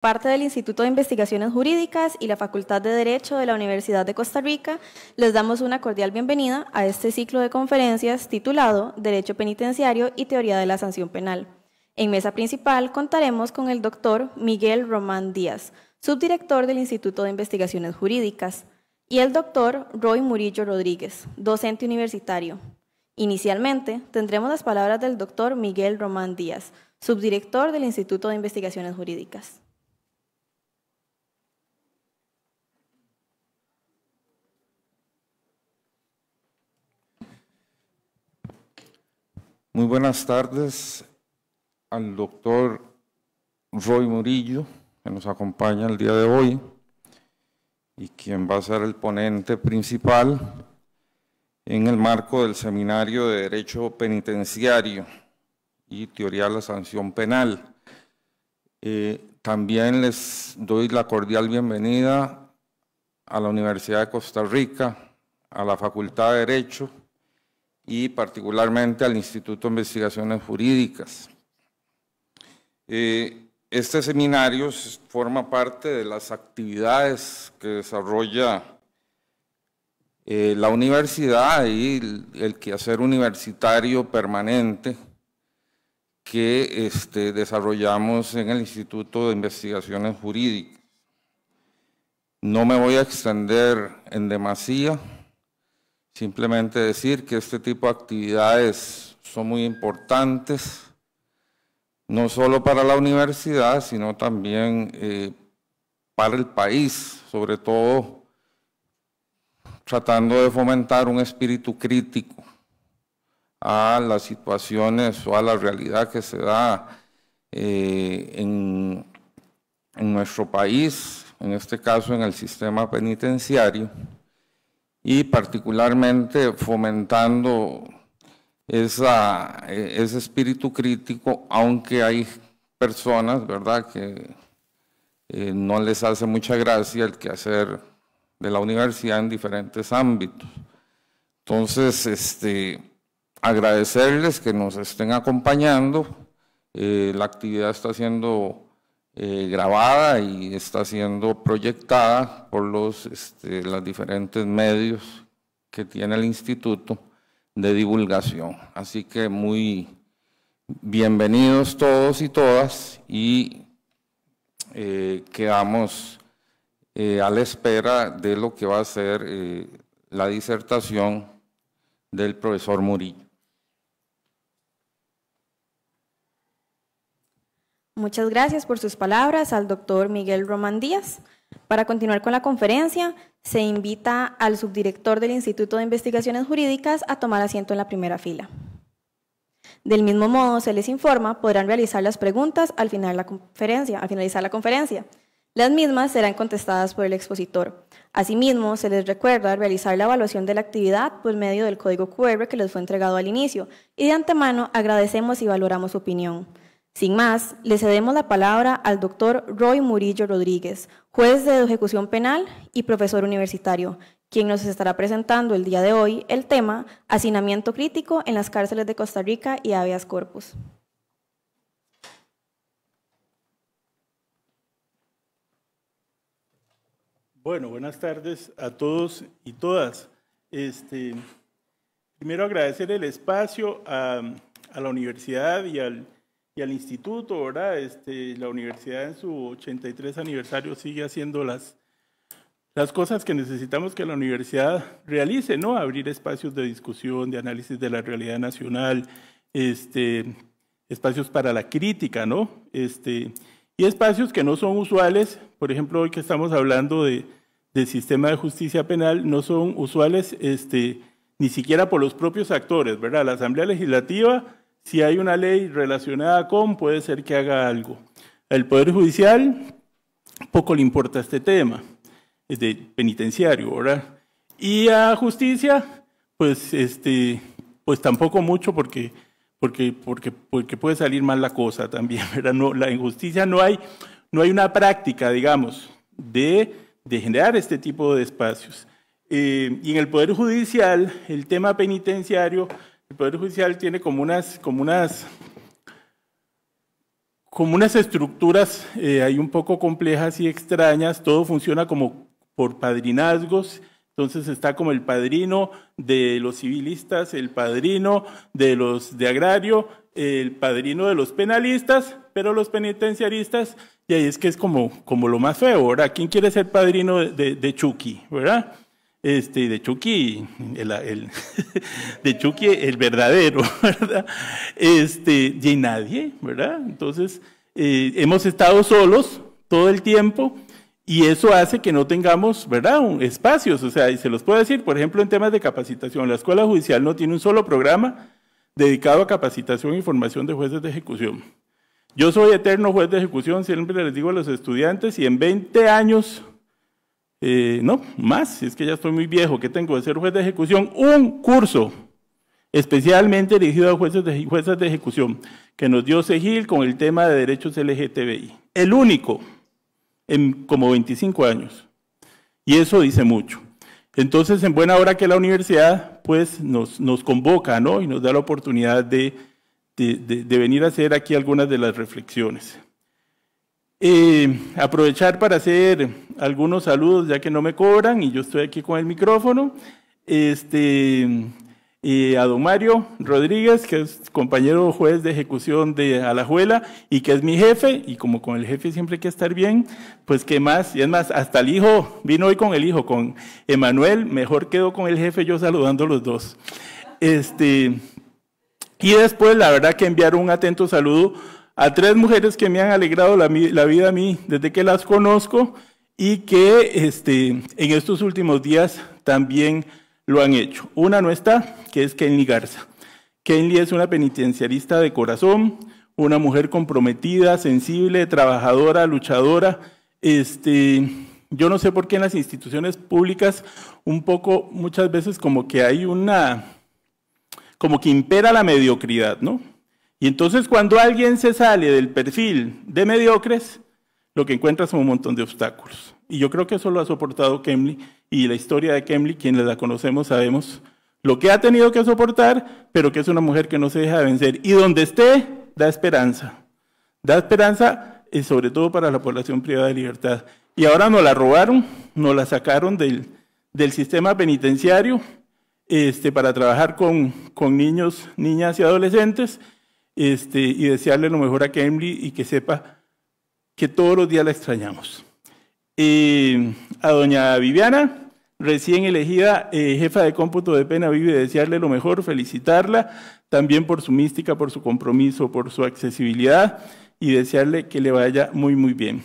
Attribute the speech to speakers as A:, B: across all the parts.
A: parte del Instituto de Investigaciones Jurídicas y la Facultad de Derecho de la Universidad de Costa Rica, les damos una cordial bienvenida a este ciclo de conferencias titulado Derecho Penitenciario y Teoría de la Sanción Penal. En mesa principal contaremos con el doctor Miguel Román Díaz, subdirector del Instituto de Investigaciones Jurídicas, y el doctor Roy Murillo Rodríguez, docente universitario. Inicialmente, tendremos las palabras del doctor Miguel Román Díaz, subdirector del Instituto de Investigaciones Jurídicas.
B: Muy buenas tardes al doctor Roy Murillo, que nos acompaña el día de hoy y quien va a ser el ponente principal en el marco del Seminario de Derecho Penitenciario y Teoría de la Sanción Penal. Eh, también les doy la cordial bienvenida a la Universidad de Costa Rica, a la Facultad de Derecho y particularmente al Instituto de Investigaciones Jurídicas. Eh, este seminario forma parte de las actividades que desarrolla eh, la universidad y el, quehacer universitario permanente que este, desarrollamos en el Instituto de Investigaciones Jurídicas. No me voy a extender en demasía Simplemente decir que este tipo de actividades son muy importantes, no solo para la universidad, sino también eh, para el país, sobre todo tratando de fomentar un espíritu crítico a las situaciones o a la realidad que se da eh, en nuestro país, en este caso en el sistema penitenciario y particularmente fomentando e, ese espíritu crítico, aunque hay personas, ¿verdad?, que eh, no les hace mucha gracia el quehacer de la universidad en diferentes ámbitos. Entonces, este, agradecerles que nos estén acompañando. Eh, la actividad está siendo eh, grabada y está siendo proyectada por los este, diferentes medios que tiene el instituto de divulgación. Así que muy bienvenidos todos y todas y eh, quedamos eh, a la espera de lo que va a ser la disertación del profesor Murillo.
A: Muchas gracias por sus palabras al doctor Miguel Román Díaz. Para continuar con la conferencia, se invita al subdirector del Instituto de Investigaciones Jurídicas a tomar asiento en la primera fila. Del mismo modo, se les informa, podrán realizar las preguntas al final la conferencia, al finalizar la conferencia. Las mismas serán contestadas por el expositor. Asimismo, se les recuerda realizar la evaluación de la actividad por medio del código QR que les fue entregado al inicio y de antemano agradecemos y valoramos su opinión. Sin más, le cedemos la palabra al doctor Roy Murillo Rodríguez, juez de ejecución penal y profesor universitario, quien nos estará presentando el día de hoy el tema hacinamiento crítico en las cárceles de Costa Rica y habeas corpus.
C: Bueno, buenas tardes a todos y todas. Este, primero agradecer el espacio a la universidad y al y al instituto, ¿verdad? Este, la universidad en su 83 aniversario sigue haciendo las, las cosas que necesitamos que la universidad realice, ¿no? Abrir espacios de discusión, de análisis de la realidad nacional, este, espacios para la crítica, ¿no? Este, y espacios que no son usuales, por ejemplo, hoy que estamos hablando de, del sistema de justicia penal, no son usuales este, ni siquiera por los propios actores, ¿verdad? La Asamblea Legislativa si hay una ley relacionada con, puede ser que haga algo. El Poder Judicial poco le importa este tema, es de penitenciario, ¿verdad? Y a justicia, pues, este, pues tampoco mucho porque, porque, porque, porque puede salir mal la cosa también, ¿verdad? No, la injusticia no hay, no hay una práctica, digamos, de, de generar este tipo de espacios. Eh, y en el Poder Judicial, el tema penitenciario el Poder Judicial tiene como unas, como unas, como unas estructuras eh, ahí un poco complejas y extrañas, todo funciona como por padrinazgos, entonces está como el padrino de los civilistas, el padrino de los de agrario, el padrino de los penalistas, pero los penitenciaristas, y ahí es que es como, como lo más feo, ¿verdad? ¿Quién quiere ser padrino de Chucky, verdad? este, de Chucky, el, de Chucky el verdadero, ¿verdad? Este, y nadie, ¿verdad? Entonces, eh, hemos estado solos todo el tiempo y eso hace que no tengamos, ¿verdad? espacios, o sea, y se los puedo decir, por ejemplo, en temas de capacitación, la Escuela Judicial no tiene un solo programa dedicado a capacitación y formación de jueces de ejecución. Yo soy eterno juez de ejecución, siempre les digo a los estudiantes, y en 20 años eh, no, más, es que ya estoy muy viejo, que tengo de ser juez de ejecución, un curso especialmente dirigido a jueces de, juezas de ejecución que nos dio Segil con el tema de derechos LGTBI. El único en como 25 años. Y eso dice mucho. Entonces, en buena hora que la universidad pues nos, convoca y nos da la oportunidad de venir a hacer aquí algunas de las reflexiones aprovechar para hacer algunos saludos, ya que no me cobran y yo estoy aquí con el micrófono. Este, a don Mario Rodríguez, que es compañero juez de ejecución de Alajuela y que es mi jefe, y como con el jefe siempre hay que estar bien, pues qué más, y es más, hasta el hijo, vino hoy con el hijo, con Emanuel, mejor quedo con el jefe yo saludando los dos. Este, y después, la verdad que enviar un atento saludo a tres mujeres que me han alegrado la, vida a mí desde que las conozco y que este, en estos últimos días también lo han hecho. Una no está, que es Kenley Garza. Kenley es una penitenciarista de corazón, una mujer comprometida, sensible, trabajadora, luchadora. Este, yo no sé por qué en las instituciones públicas un poco, muchas veces como que hay una, como que impera la mediocridad, ¿no? Y entonces cuando alguien se sale del perfil de mediocres, lo que encuentra son un montón de obstáculos. Y yo creo que eso lo ha soportado Kemley y la historia de Kemley, quienes la conocemos sabemos lo que ha tenido que soportar, pero que es una mujer que no se deja de vencer. Y donde esté, da esperanza. Da esperanza y eh, sobre todo para la población privada de libertad. Y ahora nos la robaron, nos la sacaron del, sistema penitenciario este, para trabajar con, con niños, niñas y adolescentes este, y desearle lo mejor a Kemli y que sepa que todos los días la extrañamos. Eh, a doña Viviana, recién elegida eh, jefa de cómputo de Pena Vive, desearle lo mejor, felicitarla también por su mística, por su compromiso, por su accesibilidad y desearle que le vaya muy, muy bien.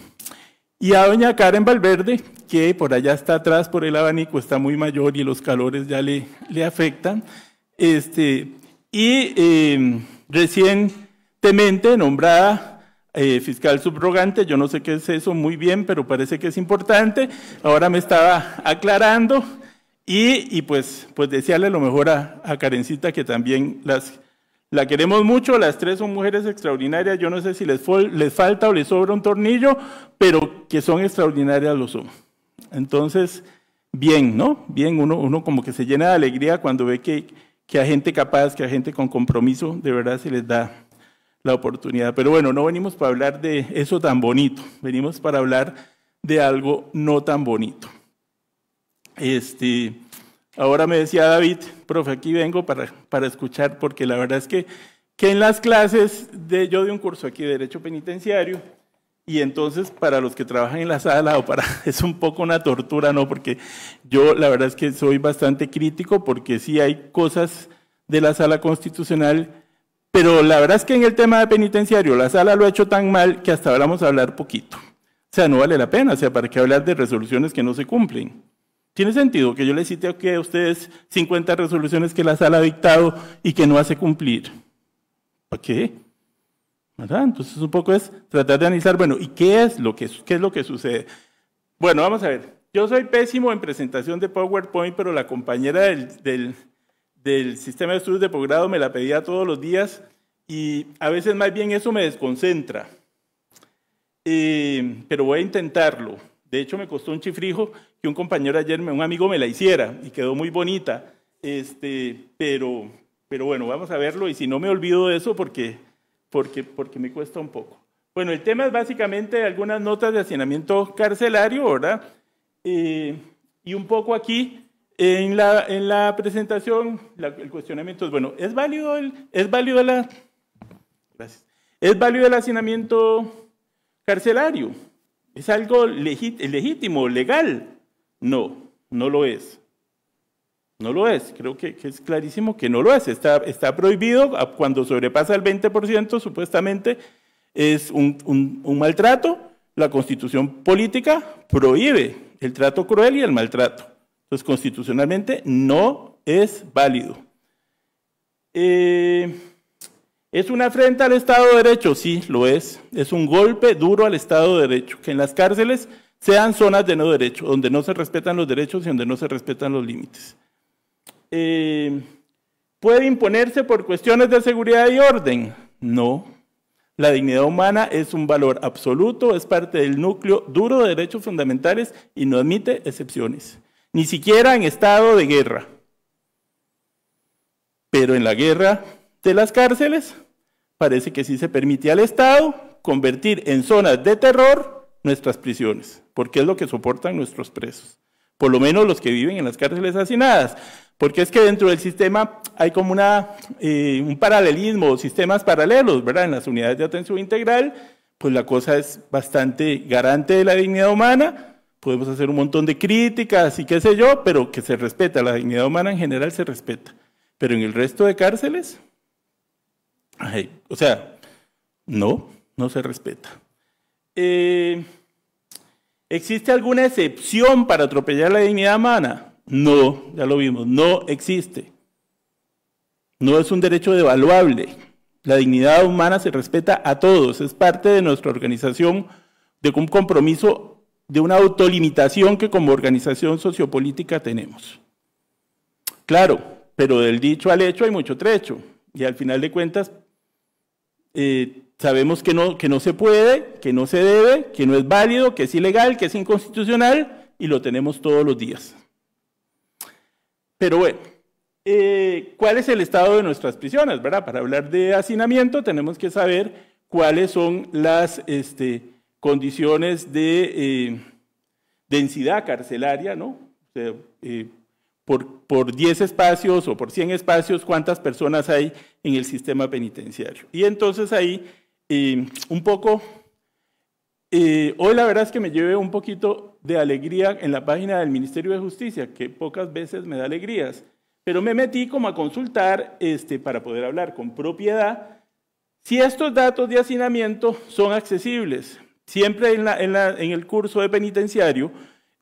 C: Y a doña Karen Valverde, que por allá está atrás por el abanico, está muy mayor y los calores ya le, le afectan. Este, y eh, recientemente nombrada eh, fiscal subrogante, yo no sé qué es eso muy bien, pero parece que es importante, ahora me estaba aclarando y, pues, pues desearle lo mejor a, a Karencita que también las, la queremos mucho, las tres son mujeres extraordinarias, yo no sé si les, falta o les sobra un tornillo, pero que son extraordinarias lo son. Entonces, bien, ¿no? Bien, uno, uno como que se llena de alegría cuando ve que, que a gente capaz, que a gente con compromiso, de verdad se les da la oportunidad. Pero bueno, no venimos para hablar de eso tan bonito, venimos para hablar de algo no tan bonito. Este, ahora me decía David, profe, aquí vengo para, escuchar, porque la verdad es que, que en las clases de yo de un curso aquí de Derecho Penitenciario, y entonces para los que trabajan en la sala o para es un poco una tortura, ¿no? Porque yo la verdad es que soy bastante crítico porque sí hay cosas de la sala constitucional, pero la verdad es que en el tema de penitenciario la sala lo ha hecho tan mal que hasta ahora vamos a hablar poquito. O sea, no vale la pena, o sea, ¿para qué hablar de resoluciones que no se cumplen? ¿Tiene sentido que yo les cite a ustedes 50 resoluciones que la sala ha dictado y que no hace cumplir? ¿Ok? Entonces un poco es tratar de analizar, bueno, ¿y qué es lo que, qué es lo que sucede? Bueno, vamos a ver. Yo soy pésimo en presentación de PowerPoint, pero la compañera del, del, del sistema de estudios de posgrado me la pedía todos los días y a veces más bien eso me desconcentra. Eh, pero voy a intentarlo. De hecho, me costó un chifrijo que un compañero ayer, un amigo me la hiciera y quedó muy bonita. Este, pero, pero bueno, vamos a verlo y si no me olvido de eso porque porque, me cuesta un poco. Bueno, el tema es básicamente algunas notas de hacinamiento carcelario, ¿verdad? Eh, y un poco aquí en la, presentación, el cuestionamiento es, bueno, ¿es válido el, es válido la, ¿es válido el hacinamiento carcelario? ¿Es algo legítimo, legal? No, no lo es. No lo es, creo que, es clarísimo que no lo es. Está, prohibido cuando sobrepasa el 20%, supuestamente es un, maltrato. La constitución política prohíbe el trato cruel y el maltrato. Entonces, constitucionalmente no es válido. Eh, ¿Es una afrenta al Estado de Derecho? Sí, lo es. Es un golpe duro al Estado de Derecho. Que en las cárceles sean zonas de no derecho, donde no se respetan los derechos y donde no se respetan los límites. Eh, puede imponerse por cuestiones de seguridad y orden. No. La dignidad humana es un valor absoluto, es parte del núcleo duro de derechos fundamentales y no admite excepciones, ni siquiera en estado de guerra. Pero en la guerra de las cárceles parece que sí se permite al Estado convertir en zonas de terror nuestras prisiones, porque es lo que soportan nuestros presos, por lo menos los que viven en las cárceles asesinadas. Porque es que dentro del sistema hay como eh, un paralelismo, sistemas paralelos, ¿verdad? En las unidades de atención integral, pues la cosa es bastante garante de la dignidad humana, podemos hacer un montón de críticas y qué sé yo, pero que se respeta, la dignidad humana en general se respeta. Pero en el resto de cárceles, o sea, no, no se respeta. Eh, ¿Existe alguna excepción para atropellar la dignidad humana? No, ya lo vimos, no existe. No es un derecho devaluable. La dignidad humana se respeta a todos, es parte de nuestra organización, de un compromiso, de una autolimitación que como organización sociopolítica tenemos. Claro, pero del dicho al hecho hay mucho trecho, y al final de cuentas eh, sabemos que no se puede, que no se debe, que no es válido, que es ilegal, que es inconstitucional, y lo tenemos todos los días. Pero bueno, eh, ¿cuál es el estado de nuestras prisiones? Para hablar de hacinamiento tenemos que saber cuáles son las este, condiciones de eh, densidad carcelaria, ¿no? O sea, eh, por, por 10 espacios o por 100 espacios, cuántas personas hay en el sistema penitenciario. Y entonces ahí, un poco hoy la verdad es que me llevé un poquito de alegría en la página del Ministerio de Justicia, que pocas veces me da alegrías, pero me metí como a consultar este, para poder hablar con propiedad si estos datos de hacinamiento son accesibles. Siempre en, el curso de penitenciario,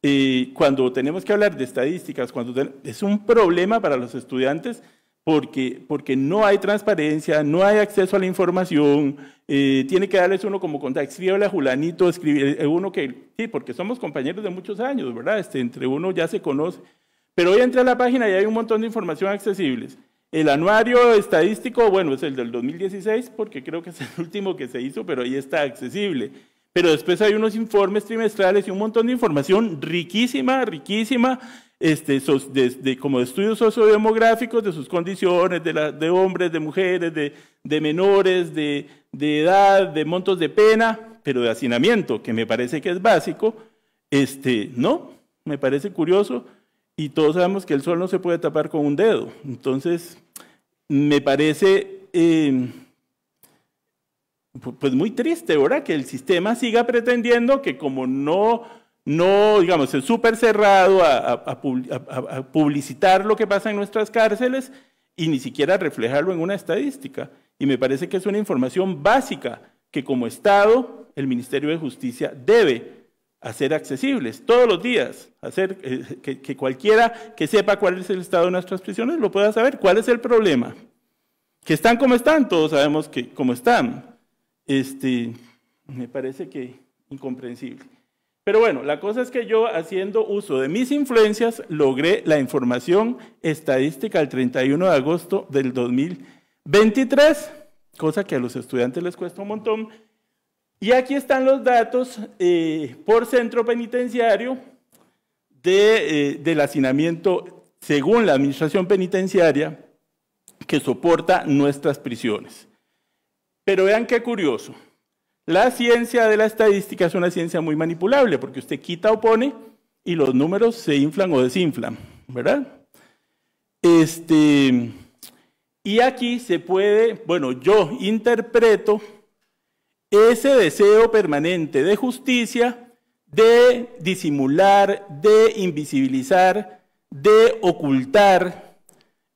C: eh, cuando tenemos que hablar de estadísticas, cuando es un problema para los estudiantes porque, porque no hay transparencia, no hay acceso a la información, eh, tiene que darles uno como contacto, escríbele a Julanito, escribe eh, uno que, sí, porque somos compañeros de muchos años, ¿verdad? Este, entre uno ya se conoce. Pero hoy entra a la página y hay un montón de información accesibles. El anuario estadístico, bueno, es el del 2016, porque creo que es el último que se hizo, pero ahí está accesible. Pero después hay unos informes trimestrales y un montón de información riquísima, riquísima, este, como estudios sociodemográficos de sus condiciones, de, hombres, de mujeres, de, menores, de, edad, de montos de pena, pero de hacinamiento, que me parece que es básico, este, no, me parece curioso, y todos sabemos que el sol no se puede tapar con un dedo. Entonces, me parece... Em, pues muy triste, ¿verdad? Que el sistema siga pretendiendo que como no no, digamos, es súper cerrado a, publicitar lo que pasa en nuestras cárceles y ni siquiera reflejarlo en una estadística. Y me parece que es una información básica que como Estado el Ministerio de Justicia debe hacer accesibles todos los días, hacer eh, que, que cualquiera que sepa cuál es el estado de nuestras prisiones lo pueda saber, cuál es el problema. Que están como están, todos sabemos que como están. Este, me parece que incomprensible. Pero bueno, la cosa es que yo haciendo uso de mis influencias logré la información estadística el 31 de agosto del 2023, cosa que a los estudiantes les cuesta un montón. Y aquí están los datos eh, por centro penitenciario eh, del hacinamiento según la administración penitenciaria que soporta nuestras prisiones. Pero vean qué curioso. La ciencia de la estadística es una ciencia muy manipulable porque usted quita o pone y los números se inflan o desinflan, ¿verdad? Este, y aquí se puede, bueno, yo interpreto ese deseo permanente de justicia, de disimular, de invisibilizar, de ocultar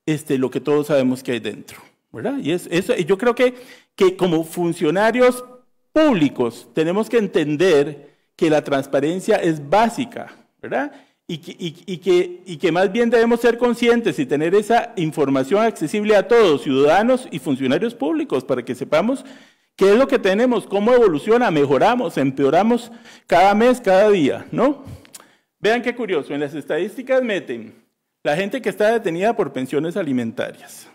C: este, lo que todos sabemos que hay dentro, ¿verdad? Y es, eso, yo creo que, que como funcionarios públicos, tenemos que entender que la transparencia es básica, ¿verdad? Y que, y que, más bien debemos ser conscientes y tener esa información accesible a todos, ciudadanos y funcionarios públicos, para que sepamos qué es lo que tenemos, cómo evoluciona, mejoramos, empeoramos cada mes, cada día, ¿no? Vean qué curioso, en las estadísticas meten la gente que está detenida por pensiones alimentarias.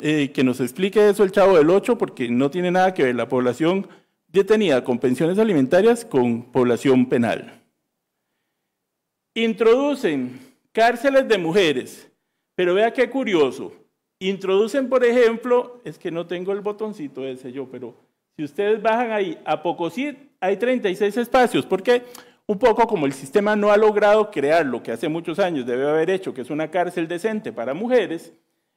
C: Eh, que nos explique eso el chavo del 8, porque no tiene nada que ver la población detenida con pensiones alimentarias con población penal. Introducen cárceles de mujeres, pero vea qué curioso. Introducen, por ejemplo, es que no tengo el botoncito ese yo, pero si ustedes bajan ahí a Pocosit, hay 36 espacios, porque un poco como el sistema no ha logrado crear lo que hace muchos años debe haber hecho, que es una cárcel decente para mujeres,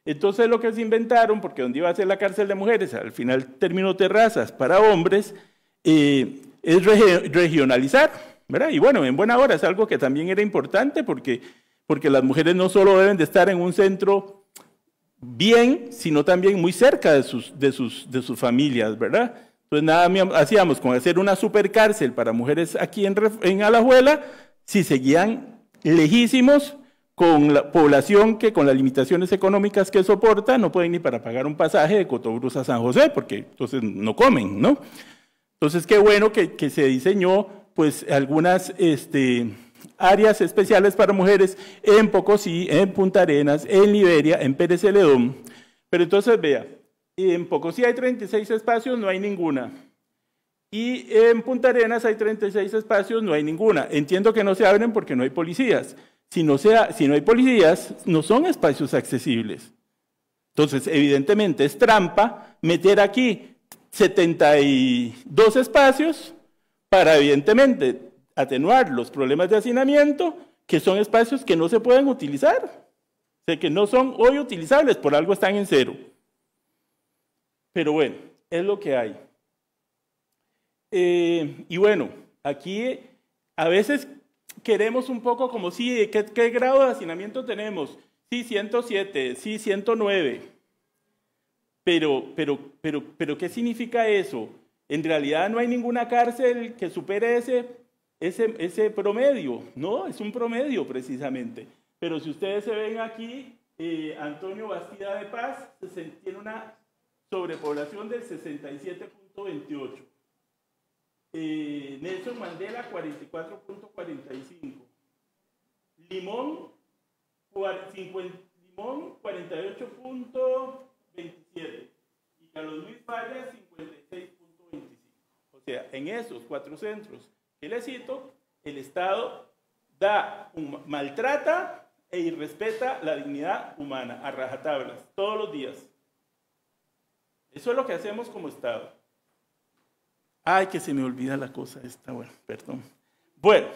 C: entonces lo que se inventaron, porque donde iba a ser la cárcel de mujeres, al final terminó terrazas para hombres, eh, es regionalizar, ¿verdad? Y bueno, en buena hora es algo que también era importante porque, porque las mujeres no solo deben de estar en un centro bien, sino también muy cerca de sus, de sus, de sus familias, ¿verdad? Entonces nada hacíamos con hacer una supercárcel para mujeres aquí en, en Alajuela, si seguían lejísimos con la población que con las limitaciones económicas que soporta no pueden ni para pagar un pasaje de Cotobruz a San José, porque entonces no comen, ¿no? Entonces, qué bueno que, que se diseñó pues algunas este, áreas especiales para mujeres en Pocosí, en Punta Arenas, en Liberia, en Pérez Celedón. Pero entonces, vea, en Pocosí hay 36 espacios, no hay ninguna. Y en Punta Arenas hay 36 espacios, no hay ninguna. Entiendo que no se abren porque no hay policías. Si no, hay policías, no son espacios accesibles. Entonces, evidentemente es trampa meter aquí 72 espacios para, evidentemente, atenuar los problemas de hacinamiento, que son espacios que no se pueden utilizar, o sea, que no son hoy utilizables, por algo están en cero. Pero bueno, es lo que hay. Eh, y bueno, aquí eh, a veces queremos un poco como sí, ¿qué, grado de hacinamiento tenemos? Sí, 107, sí, 109. Pero, pero, pero, pero, ¿qué significa eso? En realidad no hay ninguna cárcel que supere ese, ese, ese promedio, ¿no? Es un promedio precisamente. Pero si ustedes se ven aquí, eh, Antonio Bastida de Paz tiene una sobrepoblación del 67.28. Eh, Nelson Mandela 44.45, Limón, 48.27 y Carlos Luis Valle 56.25. O sea, en esos cuatro centros que le cito, el Estado da, maltrata e irrespeta la dignidad humana a rajatablas, todos los días. Eso es lo que hacemos como Estado. Ay, que se me olvida la cosa esta, bueno, perdón. Bueno,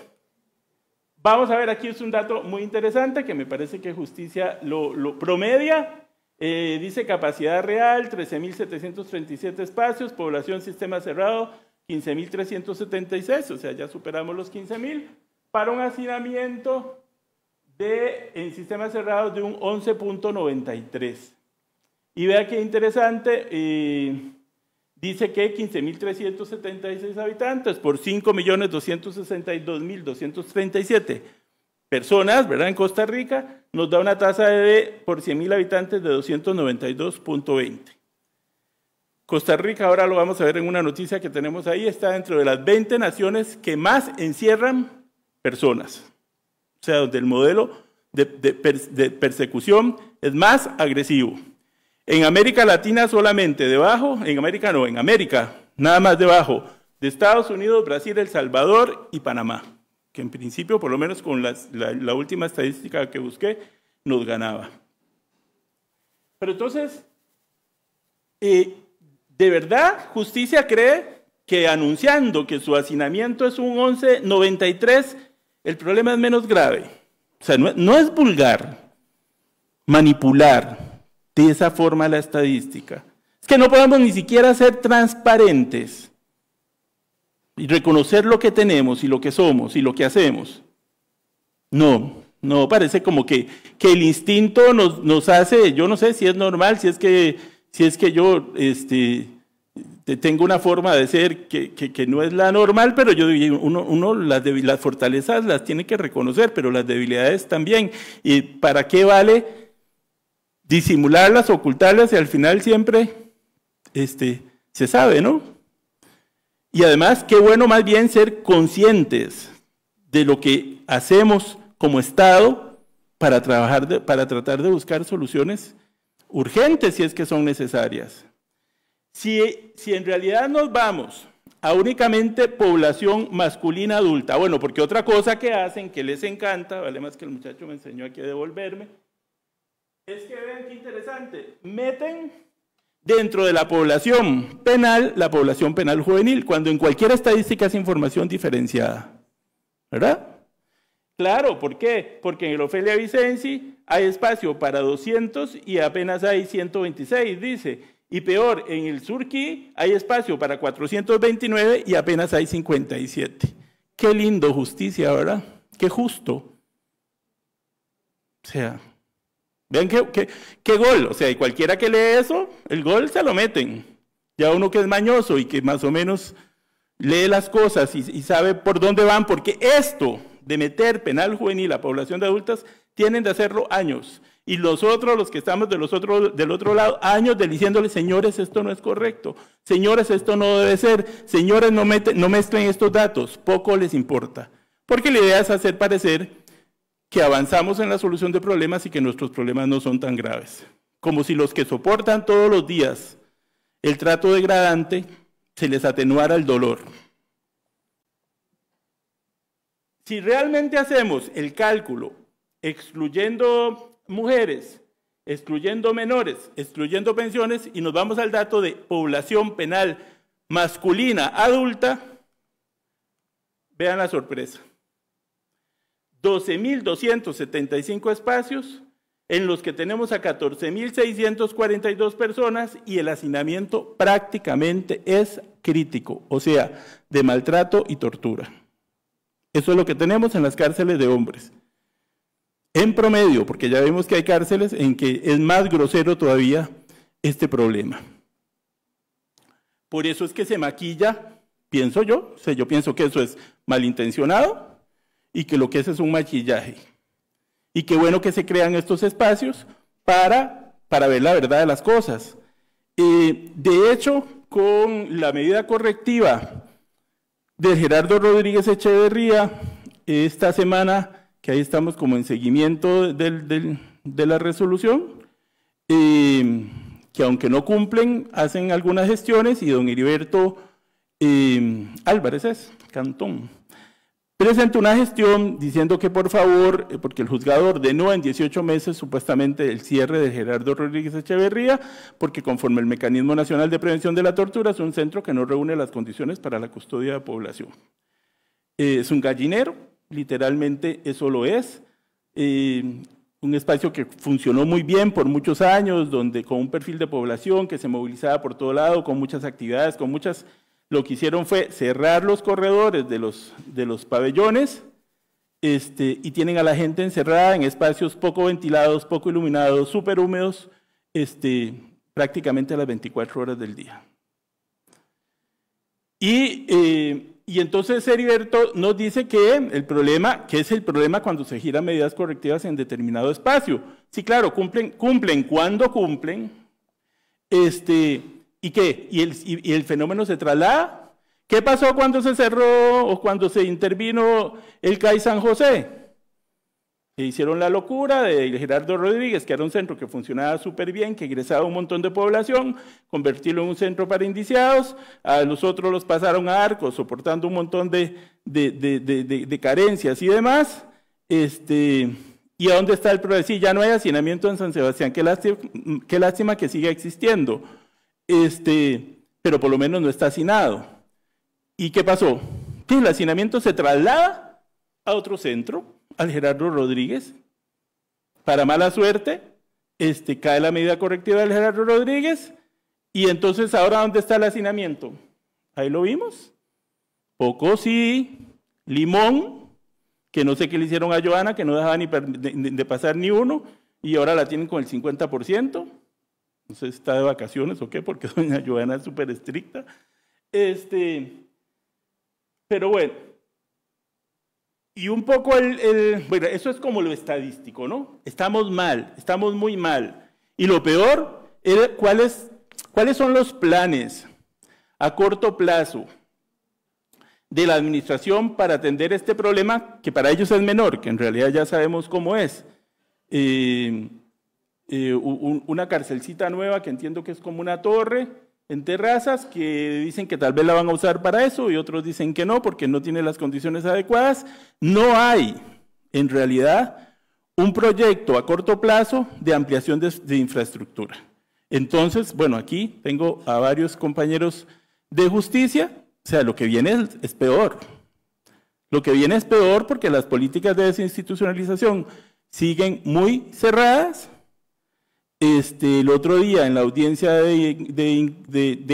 C: vamos a ver, aquí es un dato muy interesante que me parece que justicia lo, promedia. Eh, dice capacidad real, 13.737 espacios, población sistema cerrado, 15.376, o sea, ya superamos los 15.000, para un hacinamiento de, en sistema cerrado de un 11.93. Y vea qué interesante. Eh, dice que 15.376 habitantes por 5.262.237 personas, ¿verdad? En Costa Rica nos da una tasa de por 100.000 habitantes de 292.20. Costa Rica, ahora lo vamos a ver en una noticia que tenemos ahí, está dentro de las 20 naciones que más encierran personas. O sea, donde el modelo de, de persecución es más agresivo. En América Latina solamente debajo, en América no, en América, nada más debajo de Estados Unidos, Brasil, El Salvador y Panamá, que en principio, por lo menos con la, última estadística que busqué, nos ganaba. Pero entonces, eh, ¿de verdad justicia cree que anunciando que su hacinamiento es un 1193, el problema es menos grave? O sea, no es vulgar manipular de esa forma la estadística. Es que no podemos ni siquiera ser transparentes y reconocer lo que tenemos y lo que somos y lo que hacemos. No, no, parece como que, que el instinto nos, hace, yo no sé si es normal, si es que, si es que yo este, tengo una forma de ser que, no es la normal, pero yo uno, uno las, las fortalezas las tiene que reconocer, pero las debilidades también. ¿Y para qué vale? disimularlas, ocultarlas y al final siempre este, se sabe, ¿no? Y además, qué bueno más bien ser conscientes de lo que hacemos como Estado para, trabajar para tratar de buscar soluciones urgentes si es que son necesarias. Si, si en realidad nos vamos a únicamente población masculina adulta, bueno, porque otra cosa que hacen, que les encanta, vale más que el muchacho me enseñó aquí a devolverme, es que ven qué interesante, meten dentro de la población penal la población penal juvenil, cuando en cualquier estadística es información diferenciada. ¿Verdad? Claro, ¿por qué? Porque en el Ofelia Vicenzi hay espacio para 200 y apenas hay 126, dice. Y peor, en el Surquí hay espacio para 429 y apenas hay 57. Qué lindo justicia, ¿verdad? Qué justo. O sea, Vean qué, gol. O sea, y cualquiera que lee eso, el gol se lo meten. Ya uno que es mañoso y que más o menos lee las cosas y, sabe por dónde van, porque esto de meter penal juvenil a población de adultas, tienen de hacerlo años. Y nosotros, los que estamos de los otros, del otro lado, años de diciéndoles, señores, esto no es correcto, señores, esto no debe ser, señores, no, meten, no mezclen estos datos, poco les importa. Porque la idea es hacer parecer que avanzamos en la solución de problemas y que nuestros problemas no son tan graves. Como si los que soportan todos los días el trato degradante se les atenuara el dolor. Si realmente hacemos el cálculo, excluyendo mujeres, excluyendo menores, excluyendo pensiones, y nos vamos al dato de población penal masculina adulta, vean la sorpresa. 12.275 espacios en los que tenemos a 14.642 personas y el hacinamiento prácticamente es crítico, o sea, de maltrato y tortura. Eso es lo que tenemos en las cárceles de hombres. En promedio, porque ya vemos que hay cárceles en que es más grosero todavía este problema. Por eso es que se maquilla, pienso yo, o sea, yo pienso que eso es malintencionado, y que lo que es es un maquillaje. Y qué bueno que se crean estos espacios para, para ver la verdad de las cosas. de hecho, con la medida correctiva de Gerardo Rodríguez Echeverría, esta semana, que ahí estamos como en seguimiento de la resolución, que aunque no cumplen, hacen algunas gestiones y don Heriberto eh, Álvarez es, Cantón presentó una gestión diciendo que por favor, eh, porque el juzgado ordenó en 18 meses supuestamente el cierre de Gerardo Rodríguez Echeverría, porque conforme el Mecanismo Nacional de Prevención de la Tortura es un centro que no reúne las condiciones para la custodia de población. Eh, es un gallinero, literalmente eso lo es. Eh, un espacio que funcionó muy bien por muchos años, donde con un perfil de población que se movilizaba por todo lado, con muchas actividades, con muchas lo que hicieron fue cerrar los corredores de los, de los pabellones este, y tienen a la gente encerrada en espacios poco ventilados, poco iluminados, súper húmedos, este, prácticamente a las 24 horas del día. Eh, y, entonces Heriberto nos dice que el problema, que es el problema cuando se giran medidas correctivas en determinado espacio. Sí, claro, cumplen, cumplen cuando cumplen, este, ¿Y qué? ¿Y el, y, el fenómeno se traslada? ¿Qué pasó cuando se cerró o cuando se intervino el CAI San José? Se hicieron la locura de Gerardo Rodríguez, que era un centro que funcionaba súper bien, que ingresaba un montón de población, convertirlo en un centro para indiciados, a nosotros los pasaron a arcos, soportando un montón de, de, de, de carencias y demás. Este, ¿Y a dónde está el problema? ya no hay hacinamiento en San Sebastián, qué qué lástima que siga existiendo este, pero por lo menos no está hacinado. ¿Y qué pasó? Que el hacinamiento se traslada a otro centro, al Gerardo Rodríguez. Para mala suerte, este, cae la medida correctiva del Gerardo Rodríguez. Y entonces, ¿ahora dónde está el hacinamiento? Ahí lo vimos. Pocosí, Limón, que no sé qué le hicieron a Joana, que no dejaba ni de pasar ni uno, y ahora la tienen con el 50% no sé está de vacaciones o qué, porque doña Joana es súper estricta. Este, pero bueno, y un poco el, bueno, eso es como lo estadístico, ¿no? Estamos mal, estamos muy mal. Y lo peor, ¿cuáles, ¿cuáles son los planes a corto plazo de la administración para atender este problema, que para ellos es menor, que en realidad ya sabemos cómo es? Eh, eh, una carcelcita nueva que entiendo que es como una torre en terrazas, que dicen que tal vez la van a usar para eso y otros dicen que no porque no tiene las condiciones adecuadas. No hay, en realidad, un proyecto a corto plazo de ampliación de, infraestructura. Entonces, bueno, aquí tengo a varios compañeros de justicia, o sea, lo que viene es peor. Lo que viene es peor porque las políticas de desinstitucionalización siguen muy cerradas este, el otro día, en la audiencia de,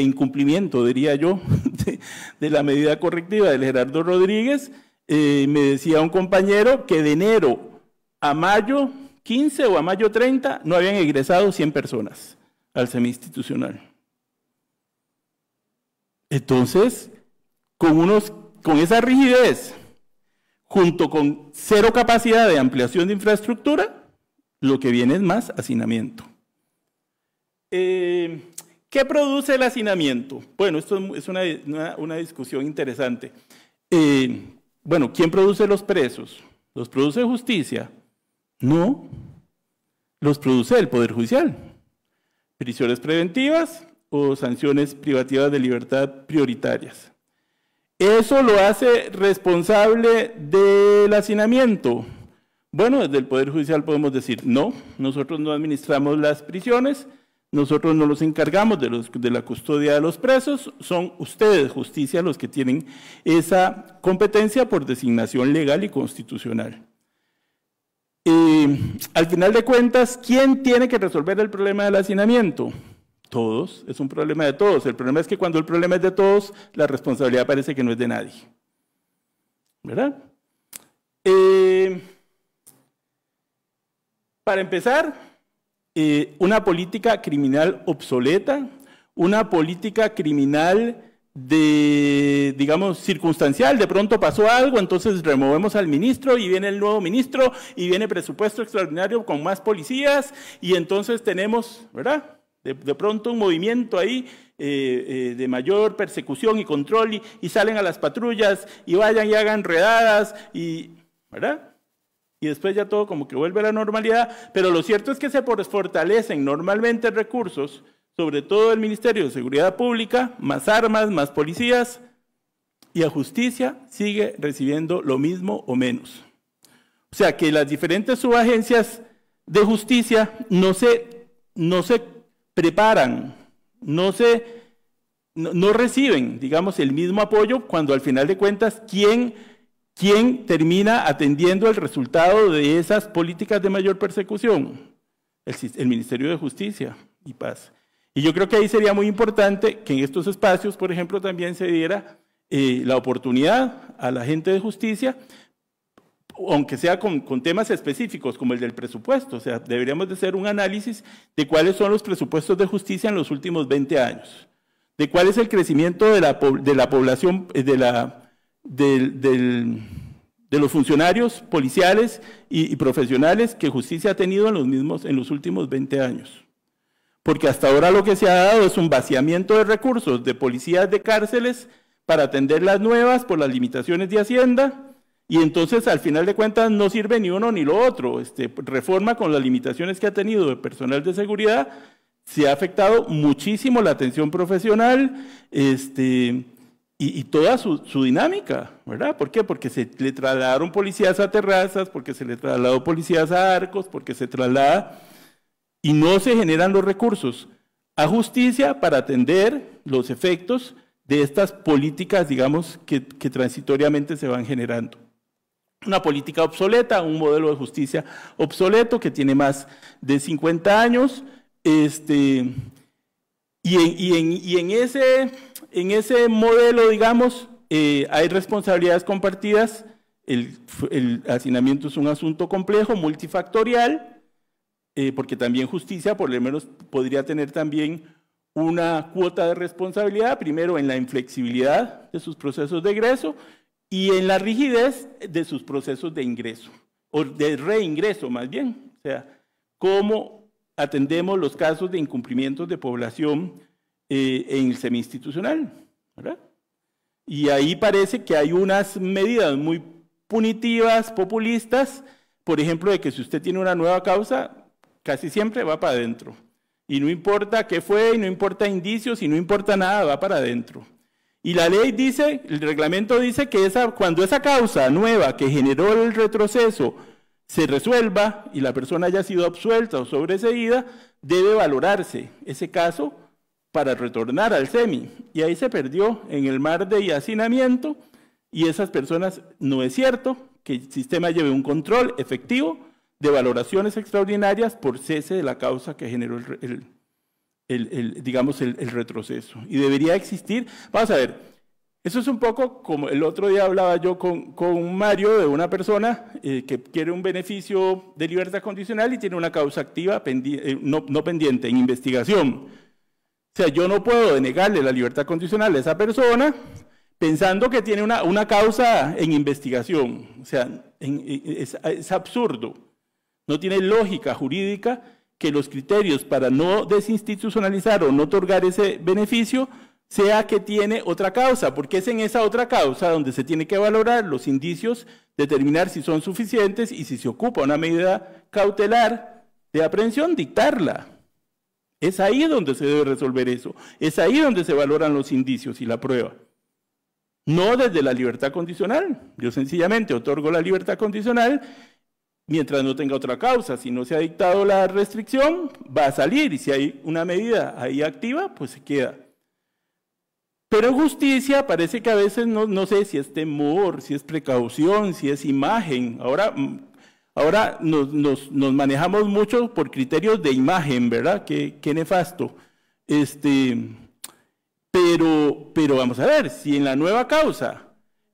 C: incumplimiento, diría yo, de, la medida correctiva del Gerardo Rodríguez, eh, me decía un compañero que de enero a mayo 15 o a mayo 30 no habían egresado 100 personas al semi-institucional. Entonces, con, unos, con esa rigidez, junto con cero capacidad de ampliación de infraestructura, lo que viene es más hacinamiento. Eh, ¿Qué produce el hacinamiento? Bueno, esto es una, discusión interesante. Eh, bueno, ¿quién produce los presos? ¿Los produce justicia? No, los produce el Poder Judicial. Prisiones preventivas o sanciones privativas de libertad prioritarias. Eso lo hace responsable del hacinamiento. Bueno, desde el Poder Judicial podemos decir, no, nosotros no administramos las prisiones, nosotros no los encargamos de, la custodia de los presos, son ustedes, justicia, los que tienen esa competencia por designación legal y constitucional. al final de cuentas, ¿quién tiene que resolver el problema del hacinamiento? Todos, es un problema de todos. El problema es que cuando el problema es de todos, la responsabilidad parece que no es de nadie. ¿Verdad? Eh, para empezar, eh, una política criminal obsoleta, una política criminal de, digamos, circunstancial, de pronto pasó algo, entonces removemos al ministro y viene el nuevo ministro y viene presupuesto extraordinario con más policías y entonces tenemos, ¿verdad? De, pronto un movimiento ahí eh, eh, de mayor persecución y control y, salen a las patrullas y vayan y hagan redadas y, ¿verdad? Y después ya todo como que vuelve a la normalidad, pero lo cierto es que se fortalecen normalmente recursos, sobre todo el Ministerio de Seguridad Pública, más armas, más policías, y a justicia sigue recibiendo lo mismo o menos. O sea que las diferentes subagencias de justicia no se, no se preparan, no, se, no reciben, digamos, el mismo apoyo cuando al final de cuentas, ¿quién ¿quién termina atendiendo el resultado de esas políticas de mayor persecución? El, Ministerio de Justicia y Paz. Y yo creo que ahí sería muy importante que en estos espacios, por ejemplo, también se diera eh, la oportunidad a la gente de justicia, aunque sea con, temas específicos como el del presupuesto. O sea, deberíamos de hacer un análisis de cuáles son los presupuestos de justicia en los últimos 20 años, de cuál es el crecimiento de la población, de la eh, de los funcionarios policiales y, profesionales que justicia ha tenido en los, mismos, en los últimos 20 años. Porque hasta ahora lo que se ha dado es un vaciamiento de recursos de policías de cárceles para atender las nuevas por las limitaciones de Hacienda, y entonces, al final de cuentas, no sirve ni uno ni lo otro. Este, reforma con las limitaciones que ha tenido de personal de seguridad, se ha afectado muchísimo la atención profesional, este, y, toda su, dinámica, ¿verdad? ¿Por qué? Porque se le trasladaron policías a terrazas, porque se le trasladó policías a arcos, porque se traslada y no se generan los recursos a justicia para atender los efectos de estas políticas, digamos, que, transitoriamente se van generando una política obsoleta, un modelo de justicia obsoleto que tiene más de 50 años. Este, y en ese en ese modelo, digamos, eh, hay responsabilidades compartidas, el, hacinamiento es un asunto complejo, multifactorial, eh, porque también justicia por lo menos podría tener también una cuota de responsabilidad, primero en la inflexibilidad de sus procesos de egreso y en la rigidez de sus procesos de ingreso, o de reingreso más bien, o sea, cómo atendemos los casos de incumplimientos de población eh, en el semi-institucional. Y ahí parece que hay unas medidas muy punitivas, populistas, por ejemplo, de que si usted tiene una nueva causa, casi siempre va para adentro. Y no importa qué fue, y no importa indicios, y no importa nada, va para adentro. Y la ley dice, el reglamento dice que esa, cuando esa causa nueva que generó el retroceso se resuelva y la persona haya sido absuelta o sobreseída, debe valorarse ese caso para retornar al semi. Y ahí se perdió en el mar de hacinamiento y esas personas, no es cierto que el sistema lleve un control efectivo de valoraciones extraordinarias por cese de la causa que generó el, digamos, el, retroceso. Y debería existir, vamos a ver, eso es un poco como el otro día hablaba yo con, con Mario de una persona eh, que quiere un beneficio de libertad condicional y tiene una causa activa eh, no, no pendiente, en investigación. O sea, yo no puedo denegarle la libertad condicional a esa persona pensando que tiene una, causa en investigación. O sea, es, es absurdo. No tiene lógica jurídica que los criterios para no desinstitucionalizar o no otorgar ese beneficio sea que tiene otra causa, porque es en esa otra causa donde se tiene que valorar los indicios, determinar si son suficientes y si se ocupa una medida cautelar de aprehensión, dictarla. Es ahí donde se debe resolver eso. Es ahí donde se valoran los indicios y la prueba. No desde la libertad condicional. Yo sencillamente otorgo la libertad condicional mientras no tenga otra causa. Si no se ha dictado la restricción, va a salir y si hay una medida ahí activa, pues se queda. Pero justicia parece que a veces no, no sé si es temor, si es precaución, si es imagen. Ahora mm, Ahora nos, manejamos mucho por criterios de imagen, ¿verdad? Qué, nefasto. Este, pero, pero vamos a ver, si en la nueva causa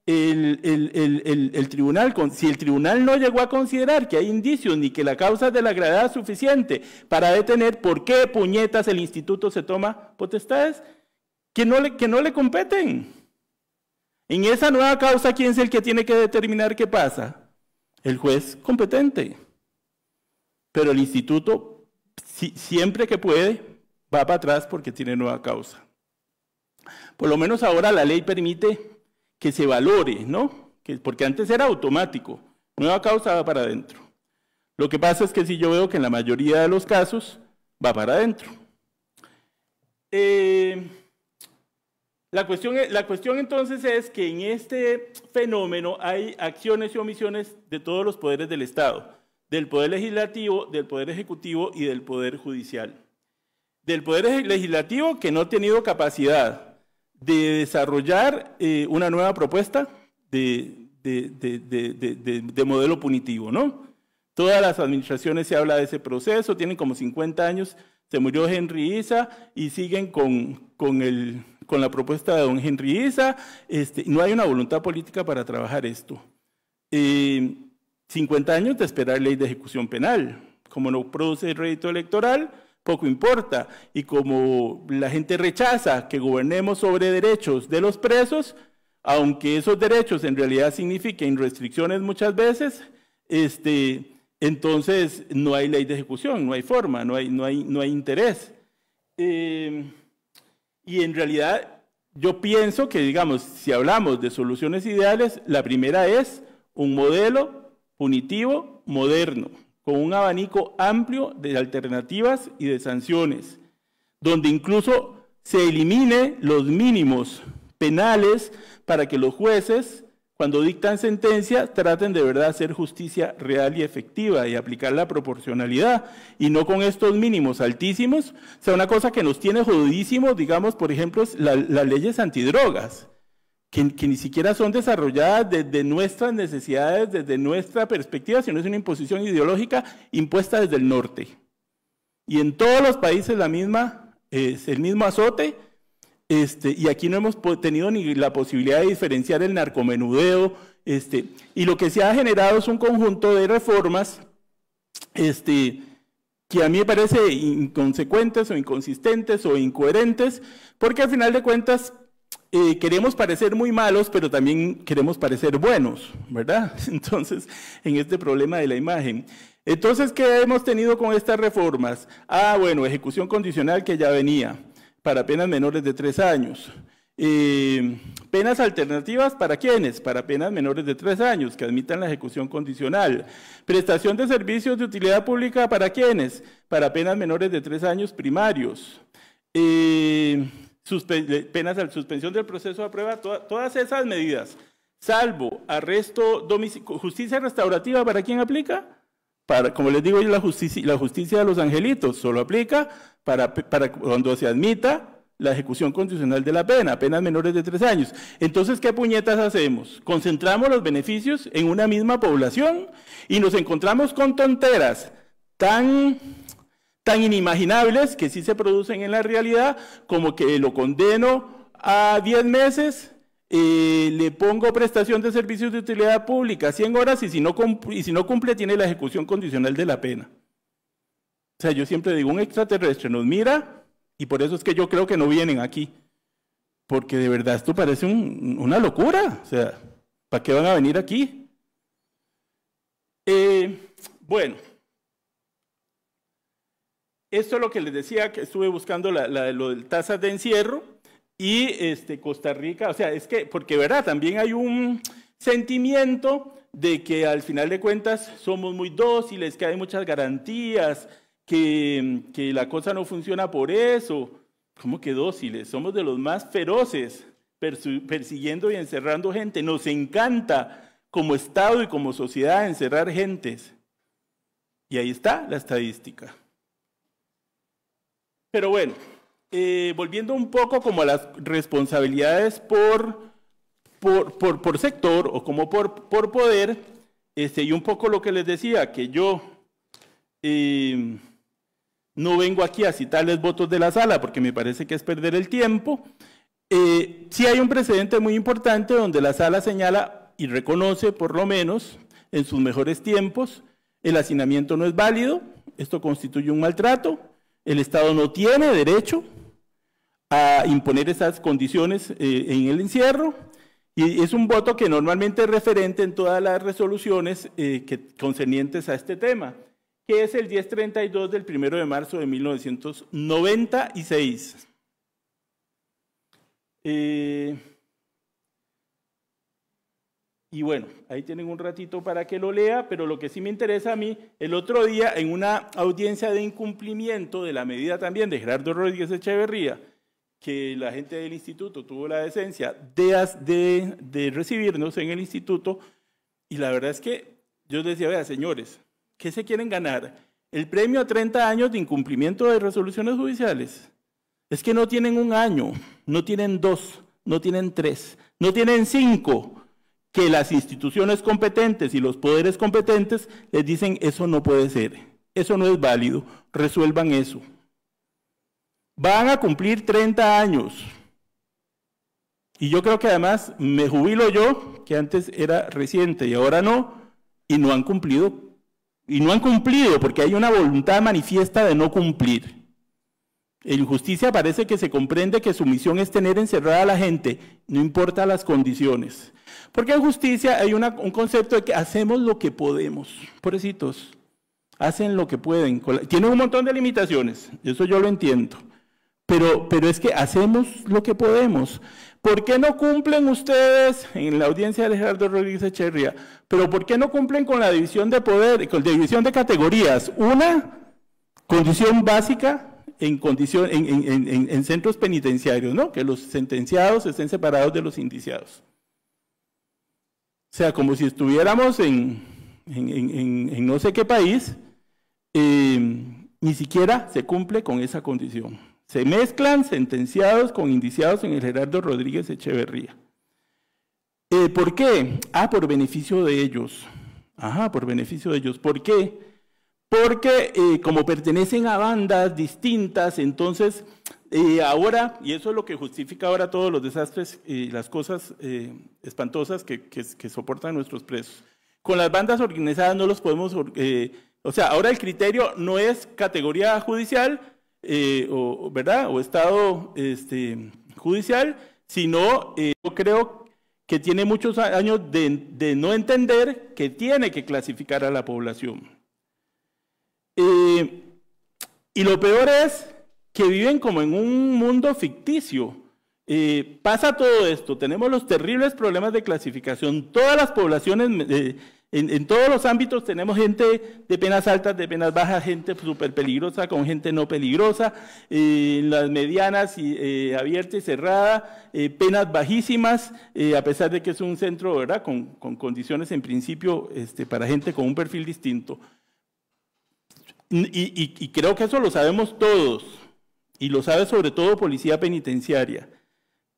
C: el, tribunal, si el tribunal no llegó a considerar que hay indicios ni que la causa de la gravedad suficiente para detener por qué puñetas el instituto se toma potestades que no le, que no le competen. En esa nueva causa, ¿quién es el que tiene que determinar qué pasa? el juez competente. Pero el instituto, siempre que puede, va para atrás porque tiene nueva causa. Por lo menos ahora la ley permite que se valore, ¿no? Que, porque antes era automático, nueva causa va para adentro. Lo que pasa es que si yo veo que en la mayoría de los casos va para adentro. Eh, la cuestión, entonces es que en este fenómeno hay acciones y omisiones de todos los poderes del Estado, del poder legislativo, del poder ejecutivo y del poder judicial. Del poder legislativo que no ha tenido capacidad de desarrollar eh, una nueva propuesta de, modelo punitivo, ¿no? Todas las administraciones se habla de ese proceso, tienen como 50 años, se murió Henry Isa y siguen con el con la propuesta de don Henry Isa, este, no hay una voluntad política para trabajar esto. 50 eh, años de esperar ley de ejecución penal. Como no produce rédito electoral, poco importa. Y como la gente rechaza que gobernemos sobre derechos de los presos, aunque esos derechos en realidad signifiquen restricciones muchas veces, este, entonces no hay ley de ejecución, no hay forma, no hay, no hay, no hay interés. Eh, y en realidad yo pienso que, digamos, si hablamos de soluciones ideales, la primera es un modelo punitivo moderno, con un abanico amplio de alternativas y de sanciones, donde incluso se elimine los mínimos penales para que los jueces cuando dictan sentencias, traten de verdad hacer justicia real y efectiva y aplicar la proporcionalidad y no con estos mínimos altísimos. O sea, una cosa que nos tiene jodidísimos, digamos, por ejemplo, es las leyes antidrogas. Que, que, ni siquiera son desarrolladas desde nuestras necesidades, desde nuestra perspectiva, sino es una imposición ideológica impuesta desde el norte. Y en todos los países la misma, es eh, el mismo azote este, y aquí no hemos tenido ni la posibilidad de diferenciar el narcomenudeo, este, y lo que se ha generado es un conjunto de reformas este, que a mí me parece inconsecuentes o inconsistentes o incoherentes, porque al final de cuentas eh, queremos parecer muy malos, pero también queremos parecer buenos, ¿verdad? Entonces, en este problema de la imagen. Entonces, ¿qué hemos tenido con estas reformas? Ah, bueno, ejecución condicional que ya venía para penas menores de tres años. Eh, penas alternativas para quienes? Para penas menores de tres años que admitan la ejecución condicional. Prestación de servicios de utilidad pública para quienes? Para penas menores de tres años primarios. Eh, penas de suspensión del proceso de prueba, todas esas medidas. Salvo arresto domicilio. ¿Justicia restaurativa para quién aplica? como les digo, la justicia, la justicia de los angelitos solo aplica para, cuando se admita la ejecución constitucional de la pena, penas menores de tres años. Entonces, ¿qué puñetas hacemos? Concentramos los beneficios en una misma población y nos encontramos con tonteras tan, tan inimaginables que sí se producen en la realidad, como que lo condeno a diez meses eh, le pongo prestación de servicios de utilidad pública, 100 horas, y si, no y si no cumple, tiene la ejecución condicional de la pena. O sea, yo siempre digo, un extraterrestre nos mira y por eso es que yo creo que no vienen aquí. Porque de verdad esto parece una locura. O sea, ¿para qué van a venir aquí? Eh, bueno, esto es lo que les decía, que estuve buscando la, la, lo de tasas de encierro. Y este, Costa Rica, o sea, es que, porque verdad, también hay un sentimiento de que al final de cuentas somos muy dóciles, que hay muchas garantías, que, que la cosa no funciona por eso. ¿Cómo que dóciles? Somos de los más feroces, persiguiendo y encerrando gente. Nos encanta como Estado y como sociedad encerrar gentes. Y ahí está la estadística. Pero bueno, eh, volviendo un poco como a las responsabilidades por, sector o como por, poder, este, y un poco lo que les decía, que yo em, no vengo aquí a citarles votos de la sala porque me parece que es perder el tiempo. Eh, sí hay un precedente muy importante donde la sala señala y reconoce, por lo menos, en sus mejores tiempos, el hacinamiento no es válido, esto constituye un maltrato, el Estado no tiene derecho a imponer esas condiciones eh, en el encierro. Y es un voto que normalmente es referente en todas las resoluciones eh, que, concernientes a este tema, que es el 1032 del 1 de marzo de 1996. Eh, y bueno, ahí tienen un ratito para que lo lea, pero lo que sí me interesa a mí, el otro día en una audiencia de incumplimiento de la medida también de Gerardo Rodríguez Echeverría, que la gente del instituto tuvo la decencia de, de, recibirnos en el instituto y la verdad es que yo decía, vea, señores, ¿qué se quieren ganar? El premio a 30 años de incumplimiento de resoluciones judiciales. Es que no tienen un año, no tienen dos, no tienen tres, no tienen cinco, que las instituciones competentes y los poderes competentes les dicen, eso no puede ser, eso no es válido, resuelvan eso. Van a cumplir 30 años. Y yo creo que además me jubilo yo, que antes era reciente y ahora no, y no han cumplido. Y no han cumplido porque hay una voluntad manifiesta de no cumplir. En justicia parece que se comprende que su misión es tener encerrada a la gente, no importa las condiciones. Porque en justicia hay un concepto de que hacemos lo que podemos. Pobrecitos, hacen lo que pueden. Tienen un montón de limitaciones, eso yo lo entiendo pero, pero es que hacemos lo que podemos. ¿Por qué no cumplen ustedes, en la audiencia de Gerardo Rodríguez Echerría? pero por qué no cumplen con la división de poder, con la división de categorías? Una, condición básica en, condición, en, centros penitenciarios, ¿no? Que los sentenciados estén separados de los indiciados. O sea, como si estuviéramos en, no sé qué país, eh, ni siquiera se cumple con esa condición. Se mezclan sentenciados con indiciados en el Gerardo Rodríguez Echeverría. Eh, ¿Por qué? Ah, por beneficio de ellos. Ajá, por beneficio de ellos. ¿Por qué? Porque eh, como pertenecen a bandas distintas, entonces eh, ahora, y eso es lo que justifica ahora todos los desastres y las cosas espantosas que, que, soportan nuestros presos. Con las bandas organizadas no los podemos, o sea, ahora el criterio no es categoría judicial, eh, o, ¿verdad? o Estado este, judicial, sino eh, yo creo que tiene muchos años de, no entender que tiene que clasificar a la población. Eh, y lo peor es que viven como en un mundo ficticio. pasa todo esto, tenemos los terribles problemas de clasificación, todas las poblaciones en, todos los ámbitos tenemos gente de penas altas, de penas bajas, gente súper peligrosa con gente no peligrosa, eh, En las medianas eh, abierta y cerrada, eh, penas bajísimas, a pesar de que es un centro ¿verdad? Con, condiciones en principio este, para gente con un perfil distinto. y creo que eso lo sabemos todos, y lo sabe sobre todo Policía Penitenciaria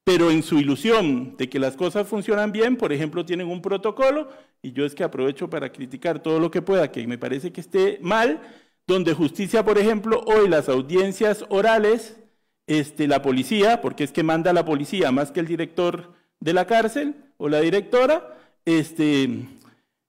C: pero en su ilusión de que las cosas funcionan bien, por ejemplo, tienen un protocolo, y yo es que aprovecho para criticar todo lo que pueda, que me parece que esté mal, donde justicia, por ejemplo, hoy las audiencias orales, este, la policía, porque es que manda la policía más que el director de la cárcel o la directora, este,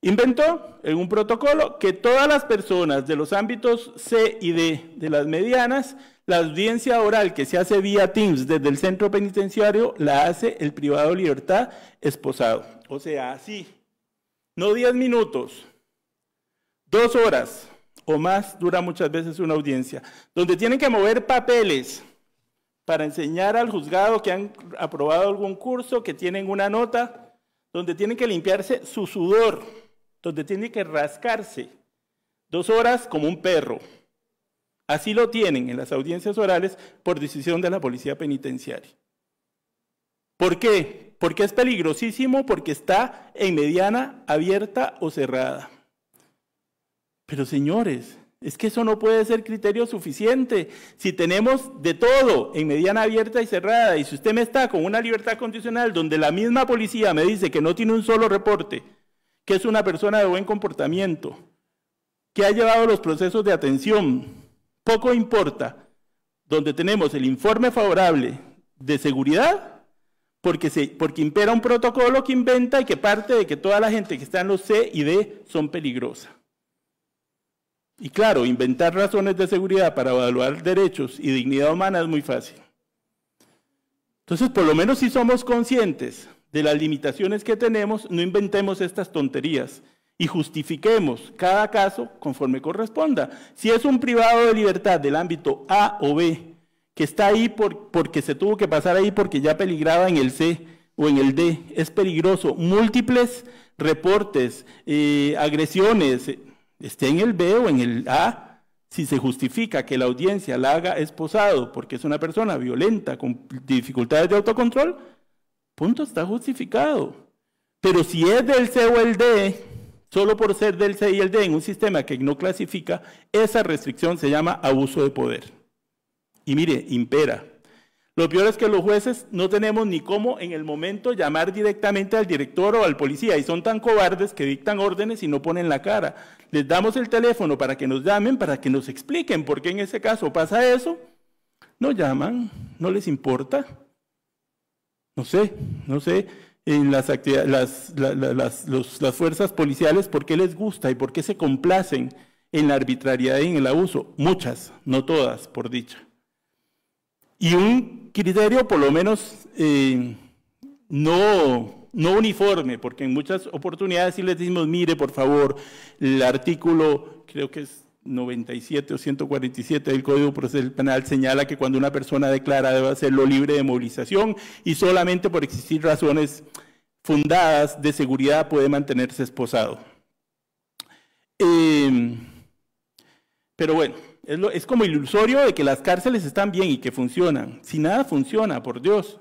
C: Inventó en un protocolo que todas las personas de los ámbitos C y D de las medianas, la audiencia oral que se hace vía Teams desde el centro penitenciario la hace el privado libertad esposado. O sea, así, no 10 minutos, dos horas o más dura muchas veces una audiencia, donde tienen que mover papeles para enseñar al juzgado que han aprobado algún curso, que tienen una nota, donde tienen que limpiarse su sudor donde tiene que rascarse dos horas como un perro. Así lo tienen en las audiencias orales por decisión de la policía penitenciaria. ¿Por qué? Porque es peligrosísimo porque está en mediana abierta o cerrada. Pero señores, es que eso no puede ser criterio suficiente. Si tenemos de todo en mediana abierta y cerrada, y si usted me está con una libertad condicional donde la misma policía me dice que no tiene un solo reporte, que es una persona de buen comportamiento, que ha llevado los procesos de atención. Poco importa donde tenemos el informe favorable de seguridad, porque, porque impera un protocolo que inventa y que parte de que toda la gente que está en los C y D son peligrosas. Y claro, inventar razones de seguridad para evaluar derechos y dignidad humana es muy fácil. Entonces, por lo menos si somos conscientes de las limitaciones que tenemos, no inventemos estas tonterías y justifiquemos cada caso conforme corresponda. Si es un privado de libertad del ámbito A o B, que está ahí porque se tuvo que pasar ahí porque ya peligraba en el C o en el D, es peligroso. Múltiples reportes, eh, agresiones, eh, esté en el B o en el A, si se justifica que la audiencia la haga esposado porque es una persona violenta con dificultades de autocontrol, Punto, está justificado. Pero si es del C o el D, solo por ser del C y el D en un sistema que no clasifica, esa restricción se llama abuso de poder. Y mire, impera. Lo peor es que los jueces no tenemos ni cómo en el momento llamar directamente al director o al policía y son tan cobardes que dictan órdenes y no ponen la cara. Les damos el teléfono para que nos llamen, para que nos expliquen por qué en ese caso pasa eso. No llaman, no les importa. No sé, no sé. En las, las, las, fuerzas policiales, ¿por qué les gusta y por qué se complacen en la arbitrariedad y en el abuso? Muchas, no todas, por dicha. Y un criterio, por lo menos, eh, no, no uniforme, porque en muchas oportunidades sí les decimos, mire, por favor, el artículo, creo que es 97 o 147 del Código Procesal Penal señala que cuando una persona declara debe hacerlo libre de movilización y solamente por existir razones fundadas de seguridad puede mantenerse esposado. Em, pero bueno, es, es como ilusorio de que las cárceles están bien y que funcionan. Si nada funciona, por Dios.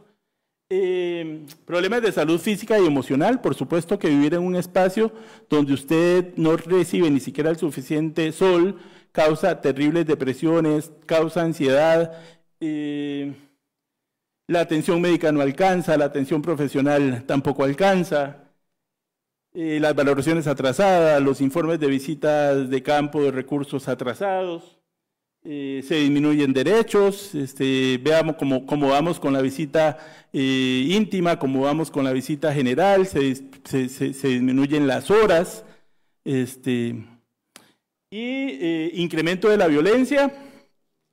C: Eh, problemas de salud física y emocional, por supuesto que vivir en un espacio donde usted no recibe ni siquiera el suficiente sol causa terribles depresiones, causa ansiedad, em, la atención médica no alcanza, la atención profesional tampoco alcanza, eh, las valoraciones atrasadas, los informes de visitas de campo de recursos atrasados. Eh, se disminuyen derechos, este, veamos cómo, vamos con la visita eh, íntima, cómo vamos con la visita general, se, disminuyen las horas, este, y eh, incremento de la violencia,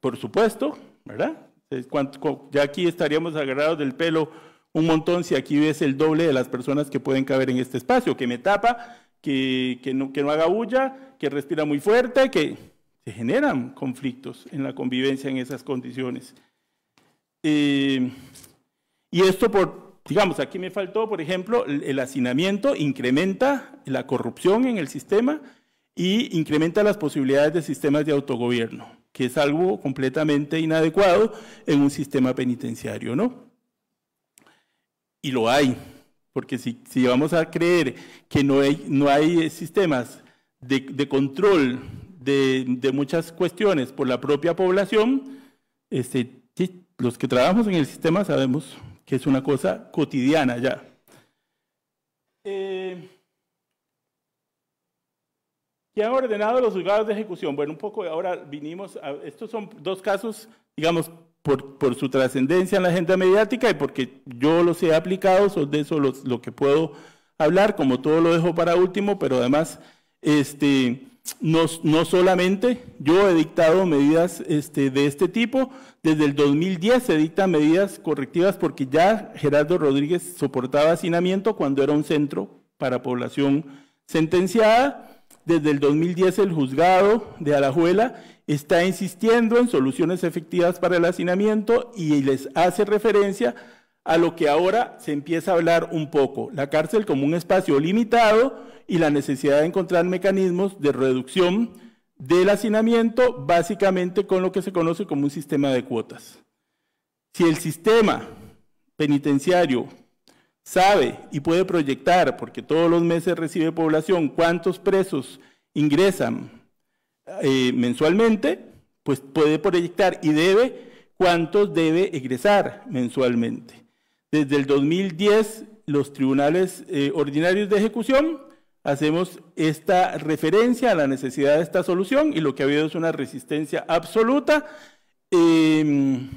C: por supuesto, ¿verdad? Ya aquí estaríamos agarrados del pelo un montón si aquí ves el doble de las personas que pueden caber en este espacio, que me tapa, que, no, que no haga bulla, que respira muy fuerte, que se generan conflictos en la convivencia en esas condiciones. Eh, y esto por, digamos, aquí me faltó, por ejemplo, el, hacinamiento incrementa la corrupción en el sistema y incrementa las posibilidades de sistemas de autogobierno, que es algo completamente inadecuado en un sistema penitenciario, ¿no? Y lo hay, porque si, vamos a creer que no hay, no hay sistemas de, de control de, muchas cuestiones por la propia población, este, los que trabajamos en el sistema sabemos que es una cosa cotidiana ya. Eh, ¿Qué han ordenado los juzgados de ejecución? Bueno, un poco ahora vinimos a, Estos son dos casos, digamos, por, por su trascendencia en la agenda mediática y porque yo los he aplicado, son de eso lo que puedo hablar, como todo lo dejo para último, pero además, este, no, solamente yo he dictado medidas este, de este tipo, desde el 2010 se dictan medidas correctivas porque ya Gerardo Rodríguez soportaba hacinamiento cuando era un centro para población sentenciada. Desde el 2010 el juzgado de Alajuela está insistiendo en soluciones efectivas para el hacinamiento y les hace referencia a lo que ahora se empieza a hablar un poco, la cárcel como un espacio limitado y la necesidad de encontrar mecanismos de reducción del hacinamiento, básicamente con lo que se conoce como un sistema de cuotas. Si el sistema penitenciario sabe y puede proyectar, porque todos los meses recibe población, cuántos presos ingresan eh, mensualmente, pues puede proyectar y debe cuántos debe egresar mensualmente. Desde el 2010, los tribunales eh, ordinarios de ejecución hacemos esta referencia a la necesidad de esta solución y lo que ha habido es una resistencia absoluta. Em,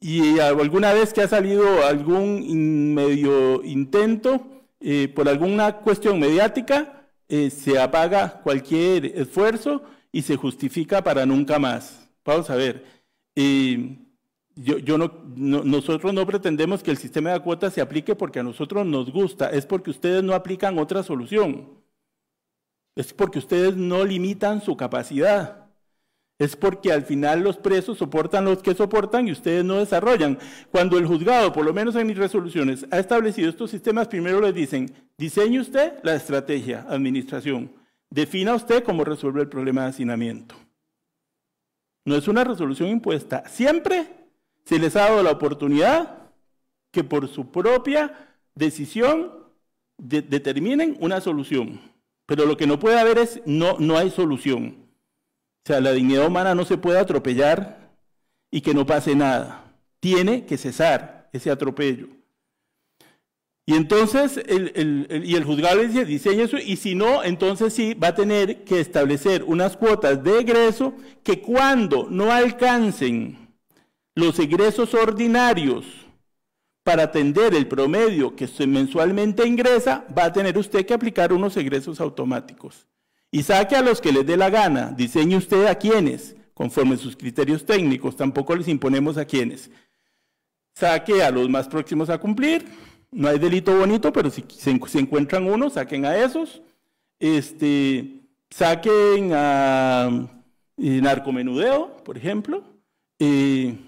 C: y alguna vez que ha salido algún medio intento eh, por alguna cuestión mediática, eh, se apaga cualquier esfuerzo y se justifica para nunca más. Vamos a ver. Em, nosotros no pretendemos que el sistema de cuotas se aplique porque a nosotros nos gusta, es porque ustedes no aplican otra solución, es porque ustedes no limitan su capacidad, es porque al final los presos soportan los que soportan y ustedes no desarrollan. Cuando el juzgado, por lo menos en mis resoluciones, ha establecido estos sistemas, primero les dicen, diseñe usted la estrategia, administración, defina usted cómo resuelve el problema de hacinamiento. No es una resolución impuesta. Siempre se les ha dado la oportunidad que por su propia decisión determinen una solución. Pero lo que no puede haber es, no, no hay solución. O sea, la dignidad humana no se puede atropellar y que no pase nada. Tiene que cesar ese atropello. Y entonces, el, y el juzgado dice, eso, y si no, entonces sí va a tener que establecer unas cuotas de egreso que cuando no alcancen los egresos ordinarios para atender el promedio que mensualmente ingresa, va a tener usted que aplicar unos egresos automáticos. Y saque a los que les dé la gana, diseñe usted a quienes, conforme sus criterios técnicos, tampoco les imponemos a quienes. Saque a los más próximos a cumplir, no hay delito bonito, pero si se, encuentran uno, saquen a esos. Este, saquen a eh, narcomenudeo, por ejemplo. Y... Eh,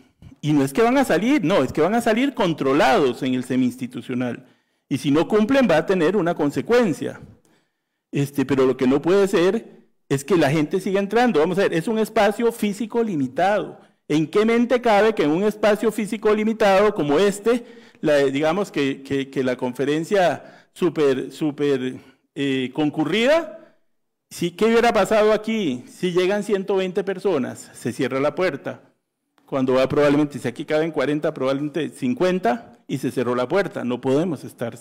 C: y no es que van a salir, no, es que van a salir controlados en el semi-institucional. Y si no cumplen va a tener una consecuencia. Este, pero lo que no puede ser es que la gente siga entrando. Vamos a ver, es un espacio físico limitado. ¿En qué mente cabe que en un espacio físico limitado como este, la, digamos que, la conferencia súper super, eh, concurrida, sí, ¿qué hubiera pasado aquí? Si llegan 120 personas, se cierra la puerta cuando va probablemente, si aquí caben 40, probablemente 50 y se cerró la puerta. No podemos estar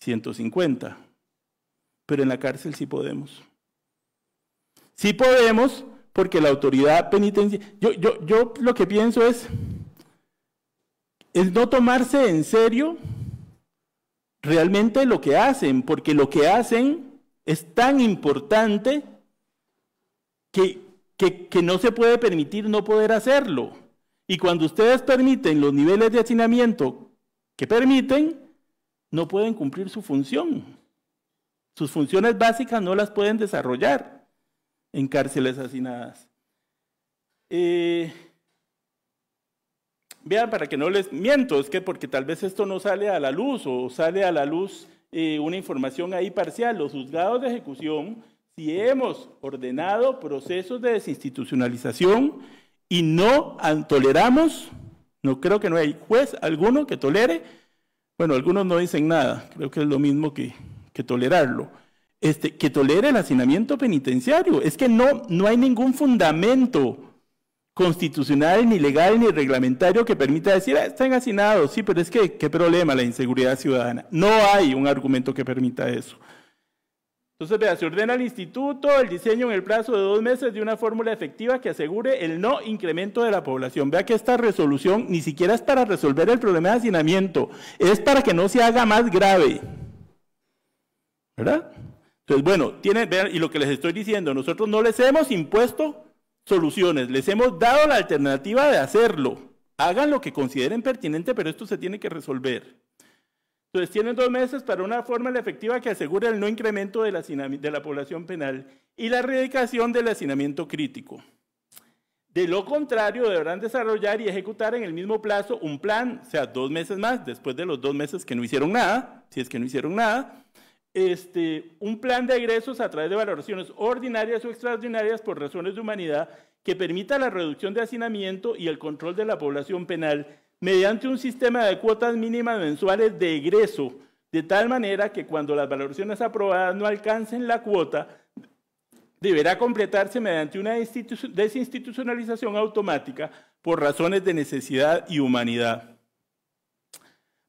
C: 150, pero en la cárcel sí podemos. Sí podemos porque la autoridad penitenciaria... Yo, yo, yo lo que pienso es, el no tomarse en serio realmente lo que hacen, porque lo que hacen es tan importante que, que, que no se puede permitir no poder hacerlo. Y cuando ustedes permiten los niveles de hacinamiento que permiten, no pueden cumplir su función. Sus funciones básicas no las pueden desarrollar en cárceles hacinadas. Eh, vean, para que no les miento, es que porque tal vez esto no sale a la luz o sale a la luz eh, una información ahí parcial. Los juzgados de ejecución, si hemos ordenado procesos de desinstitucionalización, y no toleramos, no creo que no hay juez alguno que tolere, bueno, algunos no dicen nada, creo que es lo mismo que, tolerarlo, este, que tolere el hacinamiento penitenciario. Es que no, no hay ningún fundamento constitucional, ni legal, ni reglamentario que permita decir, ah, están hacinados, sí, pero es que, ¿qué problema la inseguridad ciudadana? No hay un argumento que permita eso. Entonces, vea, se ordena al instituto el diseño en el plazo de dos meses de una fórmula efectiva que asegure el no incremento de la población. Vea que esta resolución ni siquiera es para resolver el problema de hacinamiento, es para que no se haga más grave. ¿Verdad? Entonces, bueno, tiene vean, y lo que les estoy diciendo, nosotros no les hemos impuesto soluciones, les hemos dado la alternativa de hacerlo. Hagan lo que consideren pertinente, pero esto se tiene que resolver. Entonces tienen dos meses para una fórmula efectiva que asegure el no incremento de la, de la población penal y la erradicación del hacinamiento crítico. De lo contrario, deberán desarrollar y ejecutar en el mismo plazo un plan, o sea, dos meses más, después de los dos meses que no hicieron nada, si es que no hicieron nada, este, un plan de egresos a través de valoraciones ordinarias o extraordinarias por razones de humanidad que permita la reducción de hacinamiento y el control de la población penal mediante un sistema de cuotas mínimas mensuales de egreso, de tal manera que cuando las valoraciones aprobadas no alcancen la cuota, deberá completarse mediante una desinstitucionalización automática por razones de necesidad y humanidad.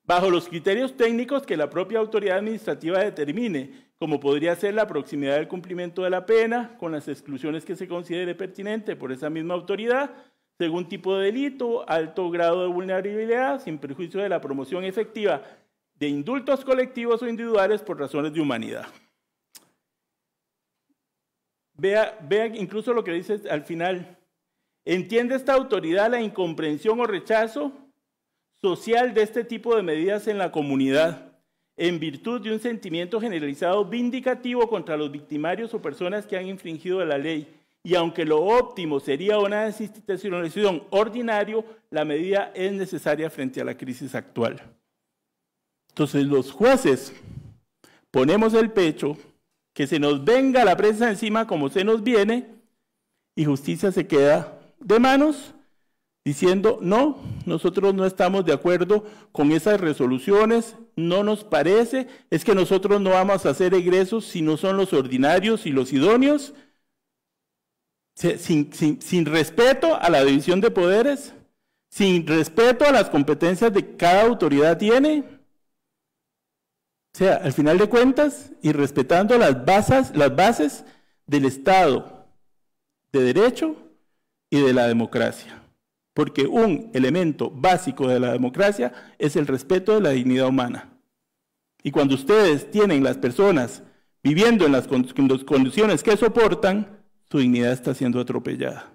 C: Bajo los criterios técnicos que la propia autoridad administrativa determine, como podría ser la proximidad del cumplimiento de la pena, con las exclusiones que se considere pertinente por esa misma autoridad, según tipo de delito, alto grado de vulnerabilidad, sin perjuicio de la promoción efectiva de indultos colectivos o individuales por razones de humanidad. Vea, incluso lo que dice al final. Entiende esta autoridad la incomprensión o rechazo social de este tipo de medidas en la comunidad, en virtud de un sentimiento generalizado vindicativo contra los victimarios o personas que han infringido la ley y aunque lo óptimo sería una decisión ordinaria, la medida es necesaria frente a la crisis actual. Entonces los jueces ponemos el pecho, que se nos venga la prensa encima como se nos viene, y justicia se queda de manos diciendo, no, nosotros no estamos de acuerdo con esas resoluciones, no nos parece, es que nosotros no vamos a hacer egresos si no son los ordinarios y los idóneos, sin, respeto a la división de poderes, sin respeto a las competencias de cada autoridad tiene. O sea, al final de cuentas, y respetando las bases del Estado de Derecho y de la democracia. Porque un elemento básico de la democracia es el respeto de la dignidad humana. Y cuando ustedes tienen las personas viviendo en las condiciones que soportan, tu dignidad está siendo atropellada.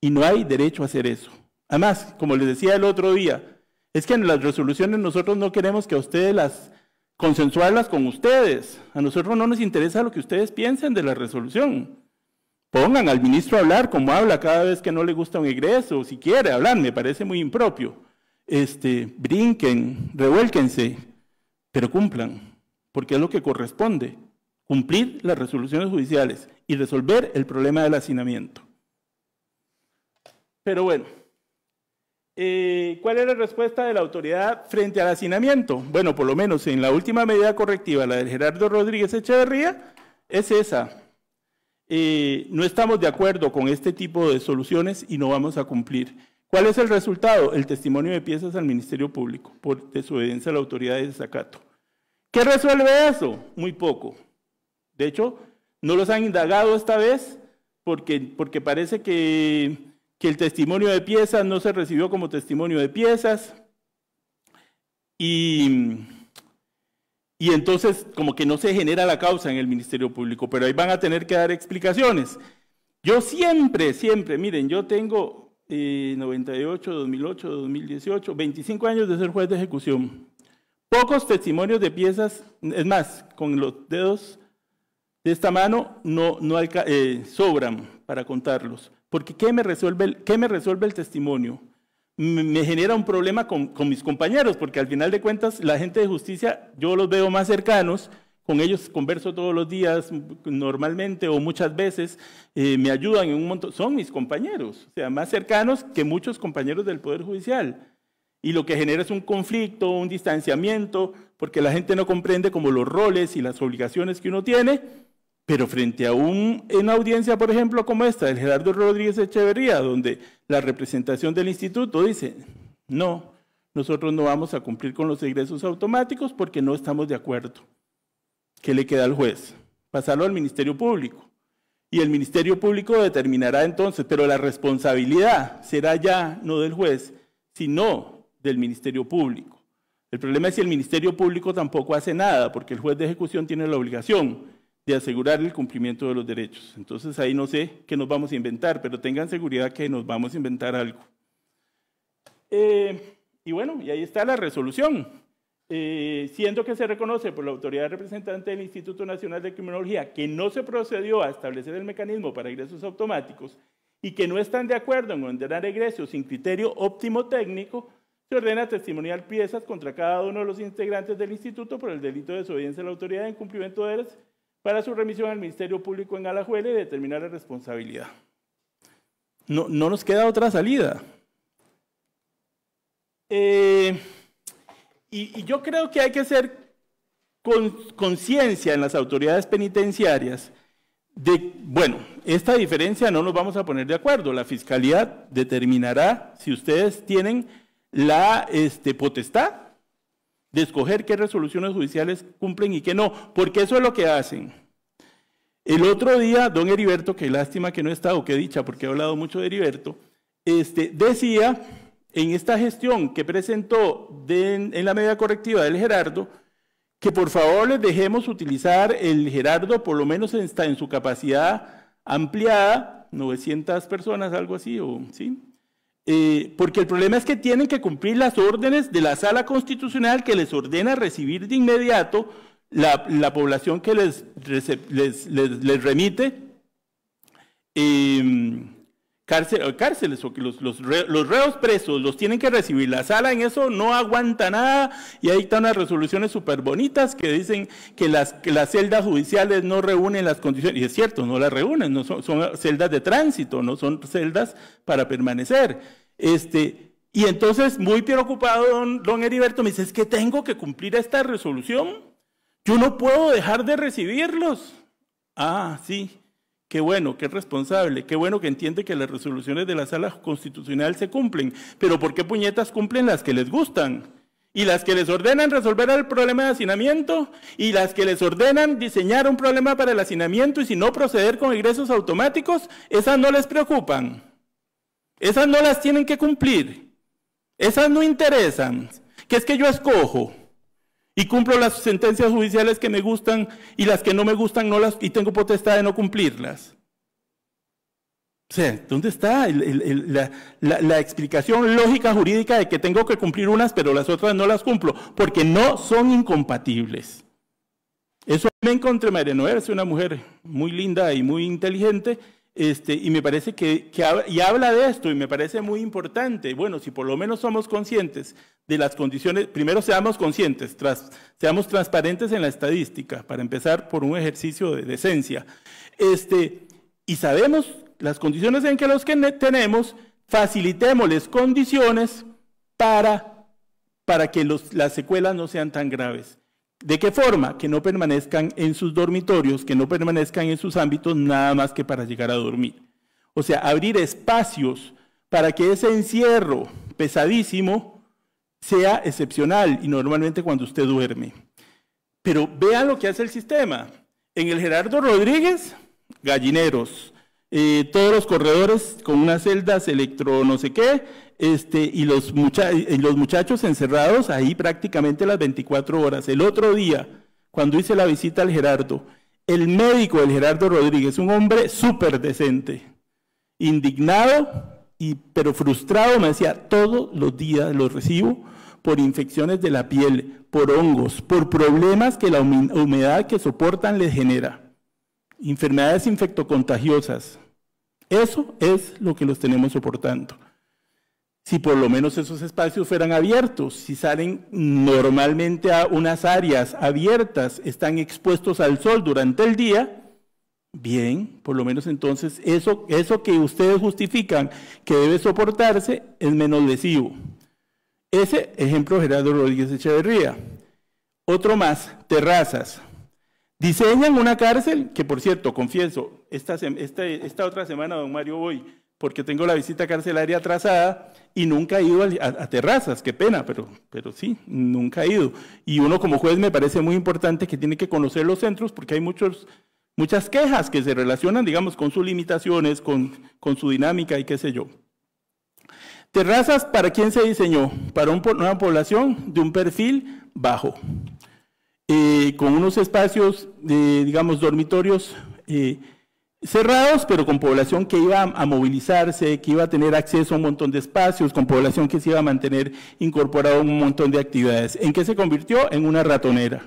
C: Y no hay derecho a hacer eso. Además, como les decía el otro día, es que en las resoluciones nosotros no queremos que a ustedes las consensuarlas con ustedes. A nosotros no nos interesa lo que ustedes piensen de la resolución. Pongan al ministro a hablar como habla cada vez que no le gusta un egreso, si quiere hablar, me parece muy impropio. Este, brinquen, revuélquense, pero cumplan, porque es lo que corresponde, cumplir las resoluciones judiciales y resolver el problema del hacinamiento. Pero bueno, eh, ¿cuál es la respuesta de la autoridad frente al hacinamiento? Bueno, por lo menos en la última medida correctiva, la de Gerardo Rodríguez Echeverría, es esa. Eh, no estamos de acuerdo con este tipo de soluciones y no vamos a cumplir. ¿Cuál es el resultado? El testimonio de piezas al Ministerio Público por desobediencia a la autoridad de desacato. ¿Qué resuelve eso? Muy poco. De hecho, no los han indagado esta vez porque, porque parece que, el testimonio de piezas no se recibió como testimonio de piezas. Y, entonces como que no se genera la causa en el Ministerio Público, pero ahí van a tener que dar explicaciones. Yo siempre, siempre, miren, yo tengo 98, 2008, 2018, 25 años de ser juez de ejecución. Pocos testimonios de piezas, es más, con los dedos de esta mano no, no hay, eh, sobran para contarlos. Porque ¿qué me resuelve el, me resuelve el testimonio? Me, genera un problema con, mis compañeros, porque al final de cuentas la gente de justicia yo los veo más cercanos, con ellos converso todos los días normalmente o muchas veces, eh, me ayudan en un montón, son mis compañeros, o sea, más cercanos que muchos compañeros del Poder Judicial. Y lo que genera es un conflicto, un distanciamiento, porque la gente no comprende como los roles y las obligaciones que uno tiene, pero frente a un, una audiencia, por ejemplo, como esta, del Gerardo Rodríguez Echeverría, donde la representación del instituto dice, no, nosotros no vamos a cumplir con los egresos automáticos porque no estamos de acuerdo. ¿Qué le queda al juez? Pasarlo al Ministerio Público. Y el Ministerio Público determinará entonces, pero la responsabilidad será ya no del juez, sino del Ministerio Público. El problema es si el Ministerio Público tampoco hace nada, porque el juez de ejecución tiene la obligación de asegurar el cumplimiento de los derechos. Entonces ahí no sé qué nos vamos a inventar, pero tengan seguridad que nos vamos a inventar algo. Eh, y bueno, y ahí está la resolución. Eh, siendo que se reconoce por la autoridad representante del Instituto Nacional de Criminología que no se procedió a establecer el mecanismo para ingresos automáticos y que no están de acuerdo en ordenar egresos sin criterio óptimo técnico, se ordena testimonial piezas contra cada uno de los integrantes del instituto por el delito de desobediencia a la autoridad en cumplimiento de las para su remisión al Ministerio Público en Alajuela y determinar la responsabilidad. No, nos queda otra salida. Eh, y, yo creo que hay que hacer conciencia en las autoridades penitenciarias de, bueno, esta diferencia no nos vamos a poner de acuerdo. La fiscalía determinará si ustedes tienen la este, potestad de escoger qué resoluciones judiciales cumplen y qué no, porque eso es lo que hacen. El otro día, don Heriberto, que lástima que no he o que dicha, porque he hablado mucho de Heriberto, este, decía en esta gestión que presentó en la medida correctiva del Gerardo, que por favor les dejemos utilizar el Gerardo, por lo menos está en su capacidad ampliada, 900 personas, algo así, o, ¿sí? Eh, porque el problema es que tienen que cumplir las órdenes de la sala constitucional que les ordena recibir de inmediato la, población que les, remite. Em, eh, cárceles, o que los, los, los, reos presos los tienen que recibir. La sala en eso no aguanta nada y ahí están unas resoluciones súper bonitas que dicen que las, las celdas judiciales no reúnen las condiciones. Y es cierto, no las reúnen, no son, celdas de tránsito, no son celdas para permanecer. Este, y entonces, muy preocupado, don, don Heriberto me dice, es que tengo que cumplir esta resolución. Yo no puedo dejar de recibirlos. Ah, sí. Qué bueno, qué responsable, qué bueno que entiende que las resoluciones de la sala constitucional se cumplen, pero ¿por qué puñetas cumplen las que les gustan? Y las que les ordenan resolver el problema de hacinamiento, y las que les ordenan diseñar un problema para el hacinamiento y si no proceder con ingresos automáticos, esas no les preocupan. Esas no las tienen que cumplir. Esas no interesan. Que es que yo escojo y cumplo las sentencias judiciales que me gustan y las que no me gustan las, y tengo potestad de no cumplirlas. O sea, ¿dónde está la, explicación lógica jurídica de que tengo que cumplir unas pero las otras no las cumplo? Porque no son incompatibles. Eso me encontré, María Noé, es una mujer muy linda y muy inteligente, este, y me parece que, y habla de esto y me parece muy importante. Bueno, si por lo menos somos conscientes de las condiciones, primero seamos conscientes, seamos transparentes en la estadística, para empezar por un ejercicio de decencia. Este, y sabemos las condiciones en que los que tenemos, facilitémosles condiciones para, que las secuelas no sean tan graves. ¿De qué forma? Que no permanezcan en sus dormitorios, que no permanezcan en sus ámbitos nada más que para llegar a dormir. O sea, abrir espacios para que ese encierro pesadísimo sea excepcional y normalmente cuando usted duerme. Pero vea lo que hace el sistema. En el Gerardo Rodríguez, gallineros. Eh, todos los corredores con unas celdas electro no sé qué, este, y, los los muchachos encerrados ahí prácticamente las 24 horas. El otro día, cuando hice la visita al Gerardo, el médico del Gerardo Rodríguez, un hombre súper decente, indignado, y, pero frustrado, me decía, todos los días los recibo por infecciones de la piel, por hongos, por problemas que la humedad que soportan les genera, enfermedades infectocontagiosas. Eso es lo que los tenemos soportando si por lo menos esos espacios fueran abiertos, si salen normalmente a unas áreas abiertas, están expuestos al sol durante el día, bien, por lo menos entonces eso, eso que ustedes justifican que debe soportarse es menos lesivo. Ese ejemplo Gerardo Rodríguez Echeverría. Otro más, terrazas. Diseñan una cárcel, que por cierto, confieso, esta, este, esta otra semana, don Mario, voy porque tengo la visita carcelaria atrasada y nunca he ido a, terrazas, qué pena, pero, pero sí, nunca he ido. Y uno como juez me parece muy importante que tiene que conocer los centros porque hay muchos, muchas quejas que se relacionan, digamos, con sus limitaciones, con, con su dinámica y qué sé yo. Terrazas, ¿para quién se diseñó? Para una población de un perfil bajo, eh, con unos espacios, digamos, dormitorios. Eh, cerrados, pero con población que iba a movilizarse, que iba a tener acceso a un montón de espacios, con población que se iba a mantener incorporado a un montón de actividades. ¿En qué se convirtió? En una ratonera.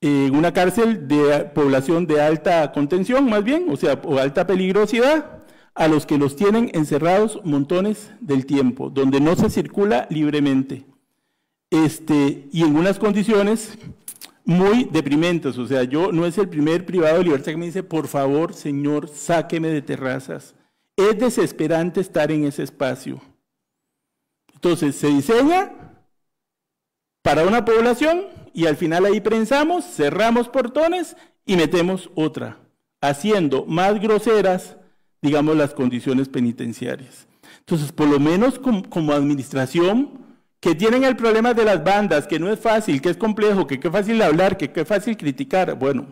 C: En una cárcel de población de alta contención, más bien, o sea, o alta peligrosidad, a los que los tienen encerrados montones del tiempo, donde no se circula libremente. Este, y en unas condiciones muy deprimentes. O sea, yo no es el primer privado de libertad que me dice, por favor, Señor, sáqueme de terrazas. Es desesperante estar en ese espacio. Entonces, se diseña para una población y al final ahí prensamos, cerramos portones y metemos otra, haciendo más groseras, digamos, las condiciones penitenciarias. Entonces, por lo menos como, como administración, que tienen el problema de las bandas, que no es fácil, que es complejo, que qué fácil hablar, que qué fácil criticar. Bueno,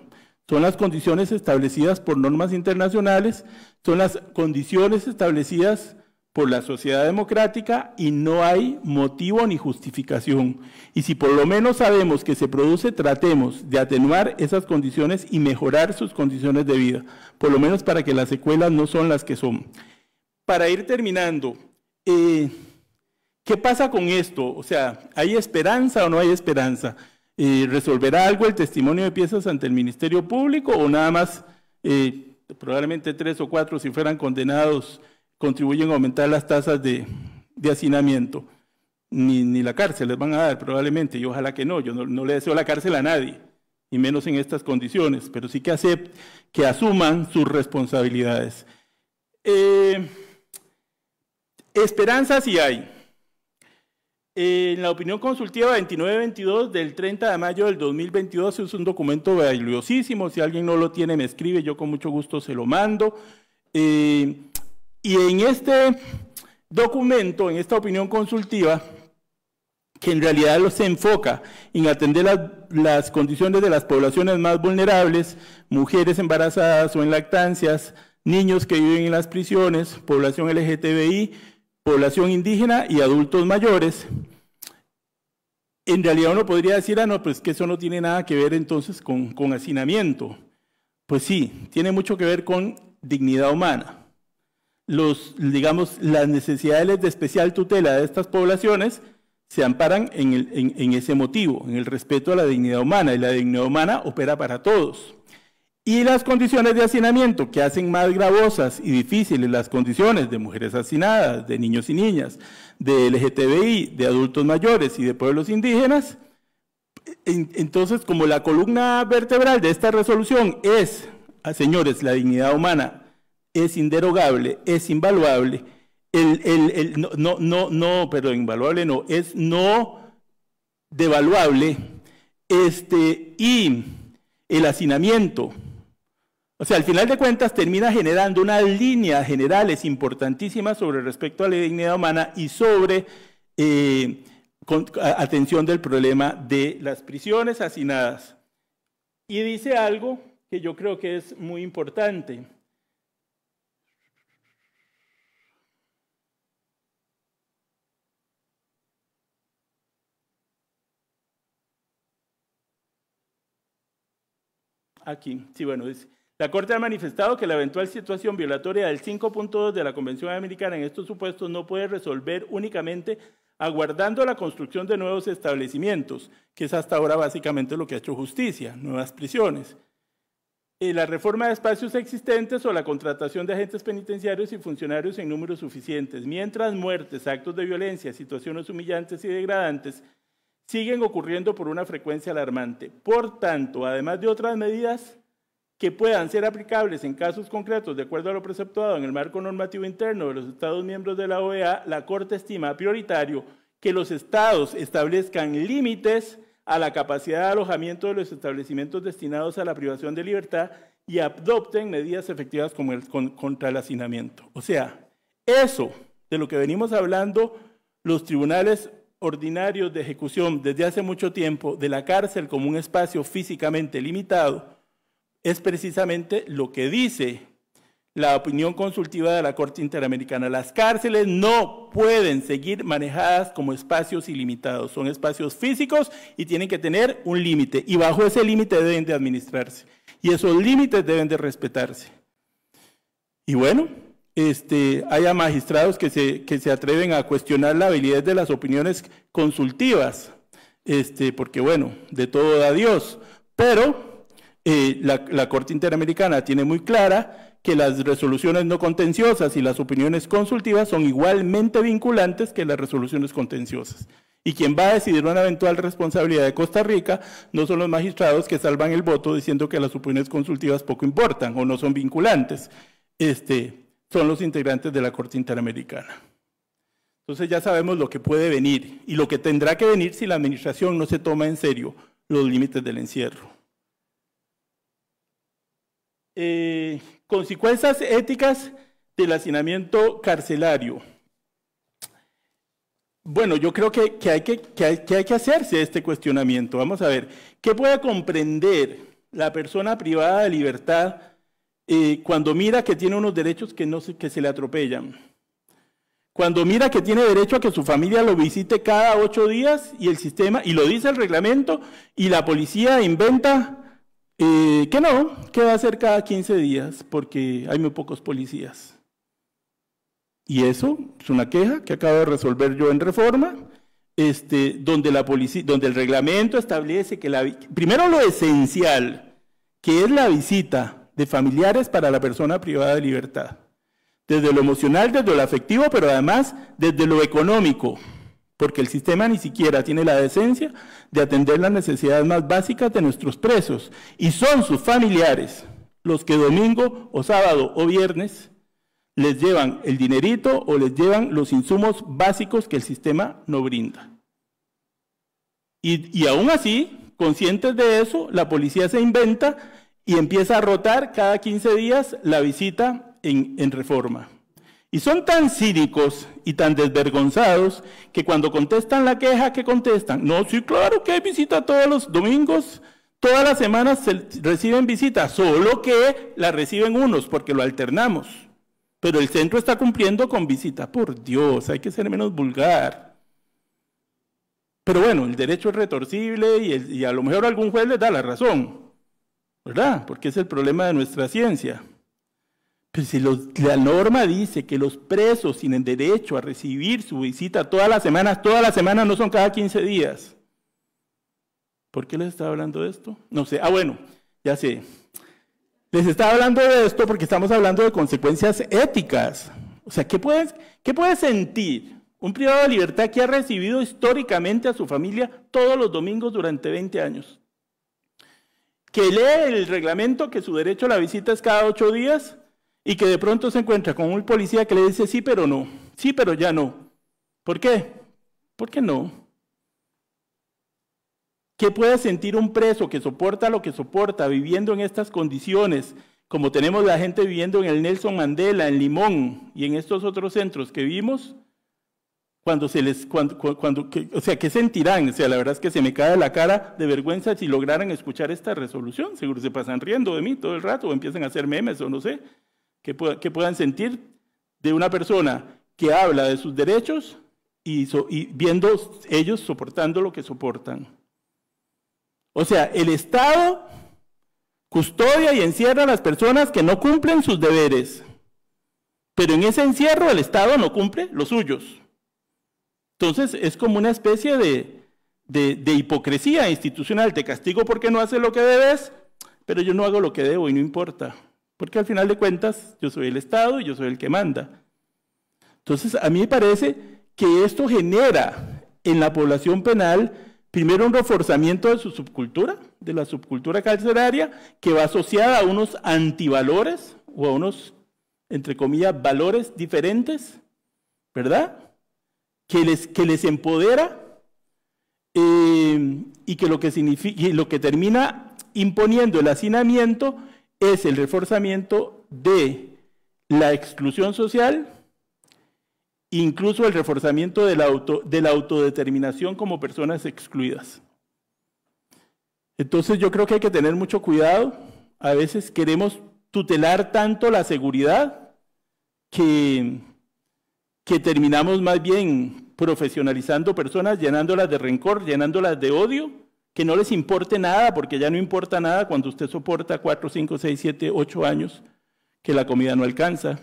C: son las condiciones establecidas por normas internacionales, son las condiciones establecidas por la sociedad democrática y no hay motivo ni justificación. Y si por lo menos sabemos que se produce, tratemos de atenuar esas condiciones y mejorar sus condiciones de vida, por lo menos para que las secuelas no son las que son. Para ir terminando, eh, ¿Qué pasa con esto? O sea, ¿hay esperanza o no hay esperanza? ¿Resolverá algo el testimonio de piezas ante el Ministerio Público o nada más eh, probablemente tres o cuatro, si fueran condenados, contribuyen a aumentar las tasas de, hacinamiento? Ni, la cárcel les van a dar probablemente, y ojalá que no, yo no, le deseo la cárcel a nadie, y menos en estas condiciones, pero sí que, que asuman sus responsabilidades. Eh, esperanza sí hay en la opinión consultiva 2922 del 30 de mayo del 2022 es un documento valiosísimo. Si alguien no lo tiene, me escribe, yo con mucho gusto se lo mando. Eh, y en este documento, en esta opinión consultiva, que en realidad se enfoca en atender las, las condiciones de las poblaciones más vulnerables, mujeres embarazadas o en lactancias, niños que viven en las prisiones, población LGTBI, población indígena y adultos mayores, en realidad uno podría decir, ah, no, pues que eso no tiene nada que ver entonces con, hacinamiento. Pues sí, tiene mucho que ver con dignidad humana. Los, digamos, las necesidades de especial tutela de estas poblaciones se amparan en, el, en ese motivo, en el respeto a la dignidad humana, y la dignidad humana opera para todos. Y las condiciones de hacinamiento que hacen más gravosas y difíciles las condiciones de mujeres hacinadas, de niños y niñas, de LGTBI, de adultos mayores y de pueblos indígenas. Entonces, como la columna vertebral de esta resolución es, señores, la dignidad humana es inderogable, es invaluable, no, no, no, invaluable no, es no devaluable, este, y el hacinamiento o sea, al final de cuentas termina generando una línea generales importantísima sobre respecto a la dignidad humana y sobre eh, atención del problema de las prisiones hacinadas. Y dice algo que yo creo que es muy importante. Aquí, sí, bueno, dice, la Corte ha manifestado que la eventual situación violatoria del 5.2 de la Convención Americana en estos supuestos no puede resolver únicamente aguardando la construcción de nuevos establecimientos, que es hasta ahora básicamente lo que ha hecho justicia, nuevas prisiones. Y eh, la reforma de espacios existentes o la contratación de agentes penitenciarios y funcionarios en números suficientes, mientras muertes, actos de violencia, situaciones humillantes y degradantes siguen ocurriendo por una frecuencia alarmante. Por tanto, además de otras medidas, que puedan ser aplicables en casos concretos de acuerdo a lo preceptuado en el marco normativo interno de los Estados miembros de la OEA, la Corte estima prioritario que los Estados establezcan límites a la capacidad de alojamiento de los establecimientos destinados a la privación de libertad y adopten medidas efectivas como el, contra el hacinamiento. O sea, eso de lo que venimos hablando los tribunales ordinarios de ejecución desde hace mucho tiempo, de la cárcel como un espacio físicamente limitado, es precisamente lo que dice la opinión consultiva de la Corte Interamericana. Las cárceles no pueden seguir manejadas como espacios ilimitados, son espacios físicos y tienen que tener un límite. Y bajo ese límite deben de administrarse. Y esos límites deben de respetarse. Y bueno, este, haya magistrados que se, que se atreven a cuestionar la validez de las opiniones consultivas, este, porque bueno, de todo da Dios. Pero eh, la, Corte Interamericana tiene muy clara que las resoluciones no contenciosas y las opiniones consultivas son igualmente vinculantes que las resoluciones contenciosas. Y quien va a decidir una eventual responsabilidad de Costa Rica no son los magistrados que salvan el voto diciendo que las opiniones consultivas poco importan o no son vinculantes. Este, son los integrantes de la Corte Interamericana. Entonces ya sabemos lo que puede venir y lo que tendrá que venir si la administración no se toma en serio los límites del encierro. Eh, consecuencias éticas del hacinamiento carcelario. Bueno, yo creo que, hay que, hacerse este cuestionamiento. Vamos a ver, ¿qué puede comprender la persona privada de libertad eh, cuando mira que tiene unos derechos que, no que se le atropellan? Cuando mira que tiene derecho a que su familia lo visite cada ocho días y el sistema, y lo dice el reglamento, y la policía inventa eh, que no, que va a ser cada 15 días porque hay muy pocos policías. Y eso es una queja que acabo de resolver yo en reforma, este, donde, la donde el reglamento establece que primero lo esencial, que es la visita de familiares para la persona privada de libertad, desde lo emocional, desde lo afectivo, pero además desde lo económico porque el sistema ni siquiera tiene la decencia de atender las necesidades más básicas de nuestros presos, y son sus familiares los que domingo o sábado o viernes les llevan el dinerito o les llevan los insumos básicos que el sistema no brinda. Y, aún así, conscientes de eso, la policía se inventa y empieza a rotar cada 15 días la visita en reforma. Y son tan cínicos y tan desvergonzados que cuando contestan la queja que contestan, no, sí, claro que hay visita todos los domingos, todas las semanas se reciben visitas, solo que la reciben unos porque lo alternamos. Pero el centro está cumpliendo con visita, por Dios, hay que ser menos vulgar. Pero bueno, el derecho es retorcible y, y a lo mejor algún juez les da la razón, ¿verdad? Porque es el problema de nuestra ciencia. Pues si la norma dice que los presos tienen derecho a recibir su visita todas las semanas, todas las semanas no son cada 15 días. ¿Por qué les estaba hablando de esto? No sé. Ah, bueno, ya sé. Les estaba hablando de esto porque estamos hablando de consecuencias éticas. O sea, ¿qué puedes, sentir un privado de libertad que ha recibido históricamente a su familia todos los domingos durante 20 años? Que lee el reglamento que su derecho a la visita es cada ocho días y que de pronto se encuentra con un policía que le dice sí, pero no, sí, pero ya no. ¿Por qué? ¿Por qué no? ¿Qué puede sentir un preso que soporta lo que soporta viviendo en estas condiciones, como tenemos la gente viviendo en el Nelson Mandela, en Limón y en estos otros centros que vimos? Cuando se les, cuando, cuando o sea, ¿qué sentirán? O sea, la verdad es que se me cae la cara de vergüenza si lograran escuchar esta resolución. Seguro se pasan riendo de mí todo el rato o empiezan a hacer memes o no sé que, puedan sentir de una persona que habla de sus derechos y, viendo ellos soportando lo que soportan. O sea, el Estado custodia y encierra a las personas que no cumplen sus deberes. Pero en ese encierro el Estado no cumple los suyos. Entonces es como una especie de, de, hipocresía institucional. Te castigo porque no haces lo que debes, pero yo no hago lo que debo y no importa. Porque al final de cuentas, yo soy el Estado y yo soy el que manda. Entonces, a mí me parece que esto genera en la población penal, primero, un reforzamiento de su subcultura, de la subcultura carcelaria, que va asociada a unos antivalores o a unos, entre comillas, valores diferentes, ¿verdad? Que les, que les empodera eh, y que lo que, lo que termina imponiendo el hacinamiento es el reforzamiento de la exclusión social, incluso el reforzamiento de la, autodeterminación como personas excluidas. Entonces yo creo que hay que tener mucho cuidado. A veces queremos tutelar tanto la seguridad que, que terminamos más bien profesionalizando personas, llenándolas de rencor, llenándolas de odio que no les importe nada, porque ya no importa nada cuando usted soporta 4, 5, 6, 7, 8 años que la comida no alcanza,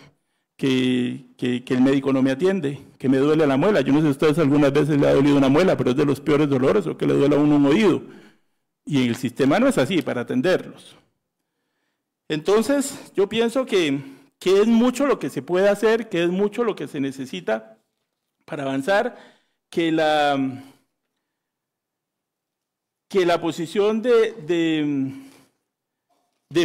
C: que, el médico no me atiende, que me duele la muela. Yo no sé si a ustedes algunas veces le ha dolido una muela, pero es de los peores dolores, o que le duele a uno un oído. Y el sistema no es así para atenderlos. Entonces, yo pienso que es mucho lo que se puede hacer, que es mucho lo que se necesita para avanzar, que la que la posición de,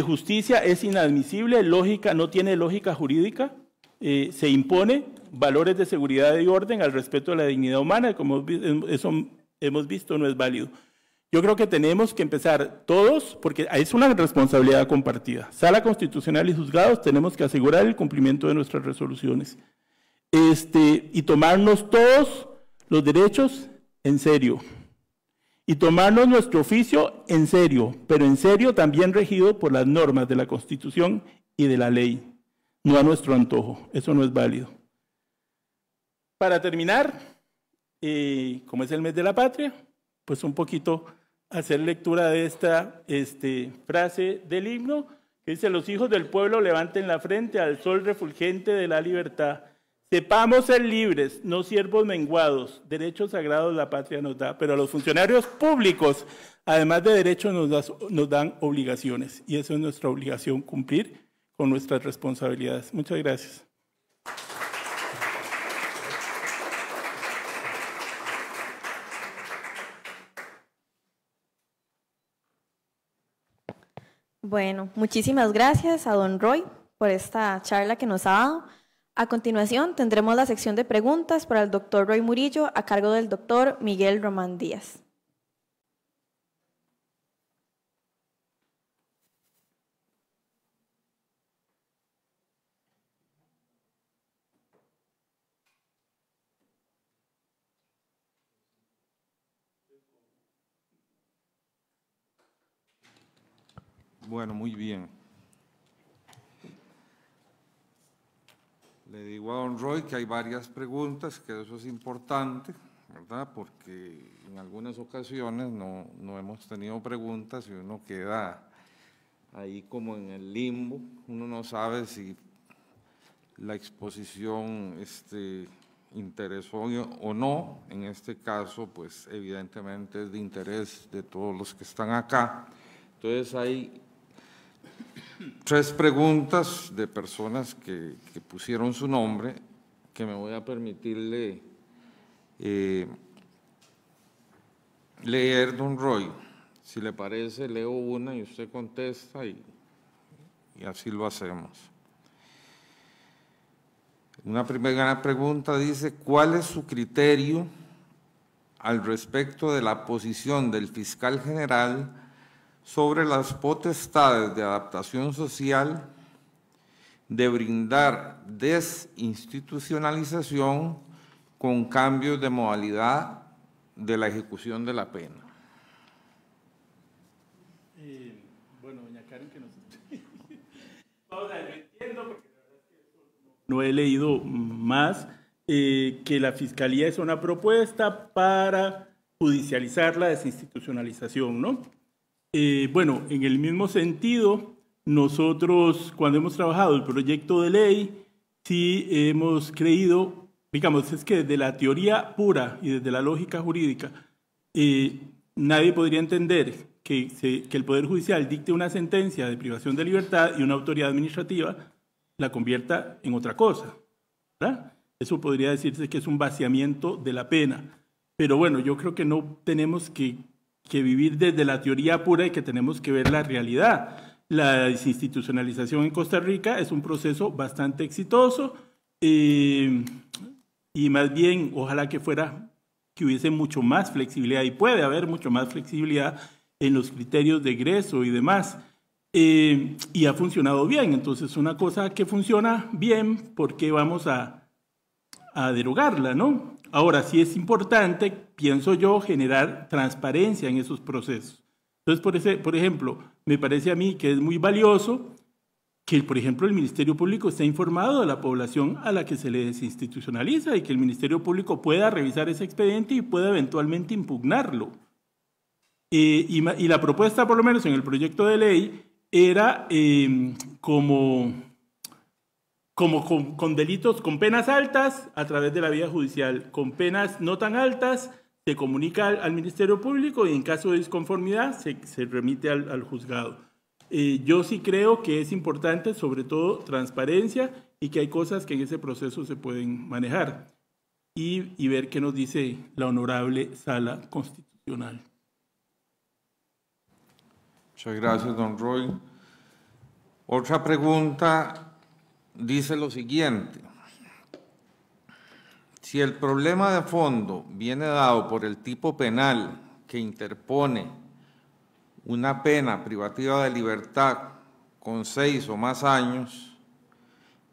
C: justicia es inadmisible, lógica, no tiene lógica jurídica, eh, se impone valores de seguridad y orden al respeto de la dignidad humana, como eso hemos visto no es válido. Yo creo que tenemos que empezar todos, porque es una responsabilidad compartida. Sala constitucional y juzgados, tenemos que asegurar el cumplimiento de nuestras resoluciones. Este, y tomarnos todos los derechos en serio y tomarnos nuestro oficio en serio, pero en serio también regido por las normas de la Constitución y de la ley, no a nuestro antojo, eso no es válido. Para terminar, eh, como es el mes de la patria, pues un poquito hacer lectura de esta este, frase del himno, que dice, los hijos del pueblo levanten la frente al sol refulgente de la libertad Sepamos ser libres, no siervos menguados. Derechos sagrados la patria nos da, pero a los funcionarios públicos, además de derechos, nos, nos dan obligaciones. Y eso es nuestra obligación, cumplir con nuestras responsabilidades. Muchas gracias.
A: Bueno, muchísimas gracias a don Roy por esta charla que nos ha dado. A continuación tendremos la sección de preguntas para el doctor Roy Murillo a cargo del doctor Miguel Román Díaz.
B: Bueno, muy bien. Le digo a don Roy que hay varias preguntas, que eso es importante, ¿verdad? Porque en algunas ocasiones no, hemos tenido preguntas y uno queda ahí como en el limbo, uno no sabe si la exposición este, interesó o no. En este caso, pues evidentemente es de interés de todos los que están acá. Entonces hay tres preguntas de personas que, pusieron su nombre, que me voy a permitirle eh, leer, don Roy. Si le parece, leo una y usted contesta y así lo hacemos. Una primera pregunta dice, ¿cuál es su criterio al respecto de la posición del fiscal general? sobre las potestades de adaptación social, de brindar desinstitucionalización con cambios de modalidad de la ejecución de la pena.
C: Eh, bueno, doña Karen, que no he leído más eh, que la Fiscalía es una propuesta para judicializar la desinstitucionalización, ¿no? Eh, bueno, en el mismo sentido, nosotros cuando hemos trabajado el proyecto de ley, sí hemos creído, digamos, es que desde la teoría pura y desde la lógica jurídica, eh, nadie podría entender que, el Poder Judicial dicte una sentencia de privación de libertad y una autoridad administrativa la convierta en otra cosa. Eso podría decirse que es un vaciamiento de la pena. Pero bueno, yo creo que no tenemos que que vivir desde la teoría pura y que tenemos que ver la realidad. La desinstitucionalización en Costa Rica es un proceso bastante exitoso eh, y más bien ojalá que fuera que hubiese mucho más flexibilidad y puede haber mucho más flexibilidad en los criterios de egreso y demás. Eh, y ha funcionado bien, entonces una cosa que funciona bien, porque vamos a, a derogarla, no? Ahora, sí es importante, pienso yo, generar transparencia en esos procesos. Entonces, por, ejemplo, me parece a mí que es muy valioso que, por ejemplo, el Ministerio Público esté informado de la población a la que se le desinstitucionaliza y que el Ministerio Público pueda revisar ese expediente y pueda eventualmente impugnarlo. Eh, y, la propuesta, por lo menos en el proyecto de ley, era eh, como como con, delitos con penas altas a través de la vía judicial, con penas no tan altas se comunica al, Ministerio Público y en caso de disconformidad se, remite al, juzgado. Eh, yo sí creo que es importante, sobre todo, transparencia y que hay cosas que en ese proceso se pueden manejar y, y ver qué nos dice la honorable sala constitucional. Muchas gracias, don Roy.
B: Otra pregunta dice lo siguiente. Si el problema de fondo viene dado por el tipo penal que interpone una pena privativa de libertad con seis o más años,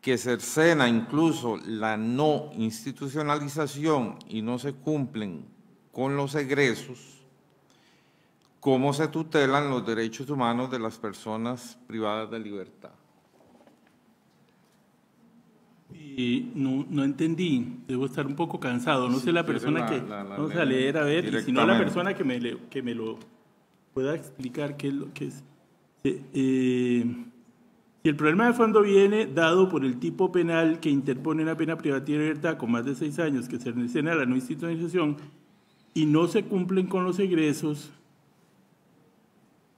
B: que cercena incluso la no institucionalización y no se cumplen con los egresos, cómo se tutelan los derechos humanos de las personas privadas de libertad.
C: no, no entendí, debo estar un poco cansado, no sé la persona que... vamos a leer, a ver, no la persona que me, que me lo pueda explicar qué es lo que es. Eh, el problema de fondo viene dado por el tipo penal que interpone una pena privativa de libertad con más de seis años que se necesita a la no institucionalización y no se cumplen con los egresos,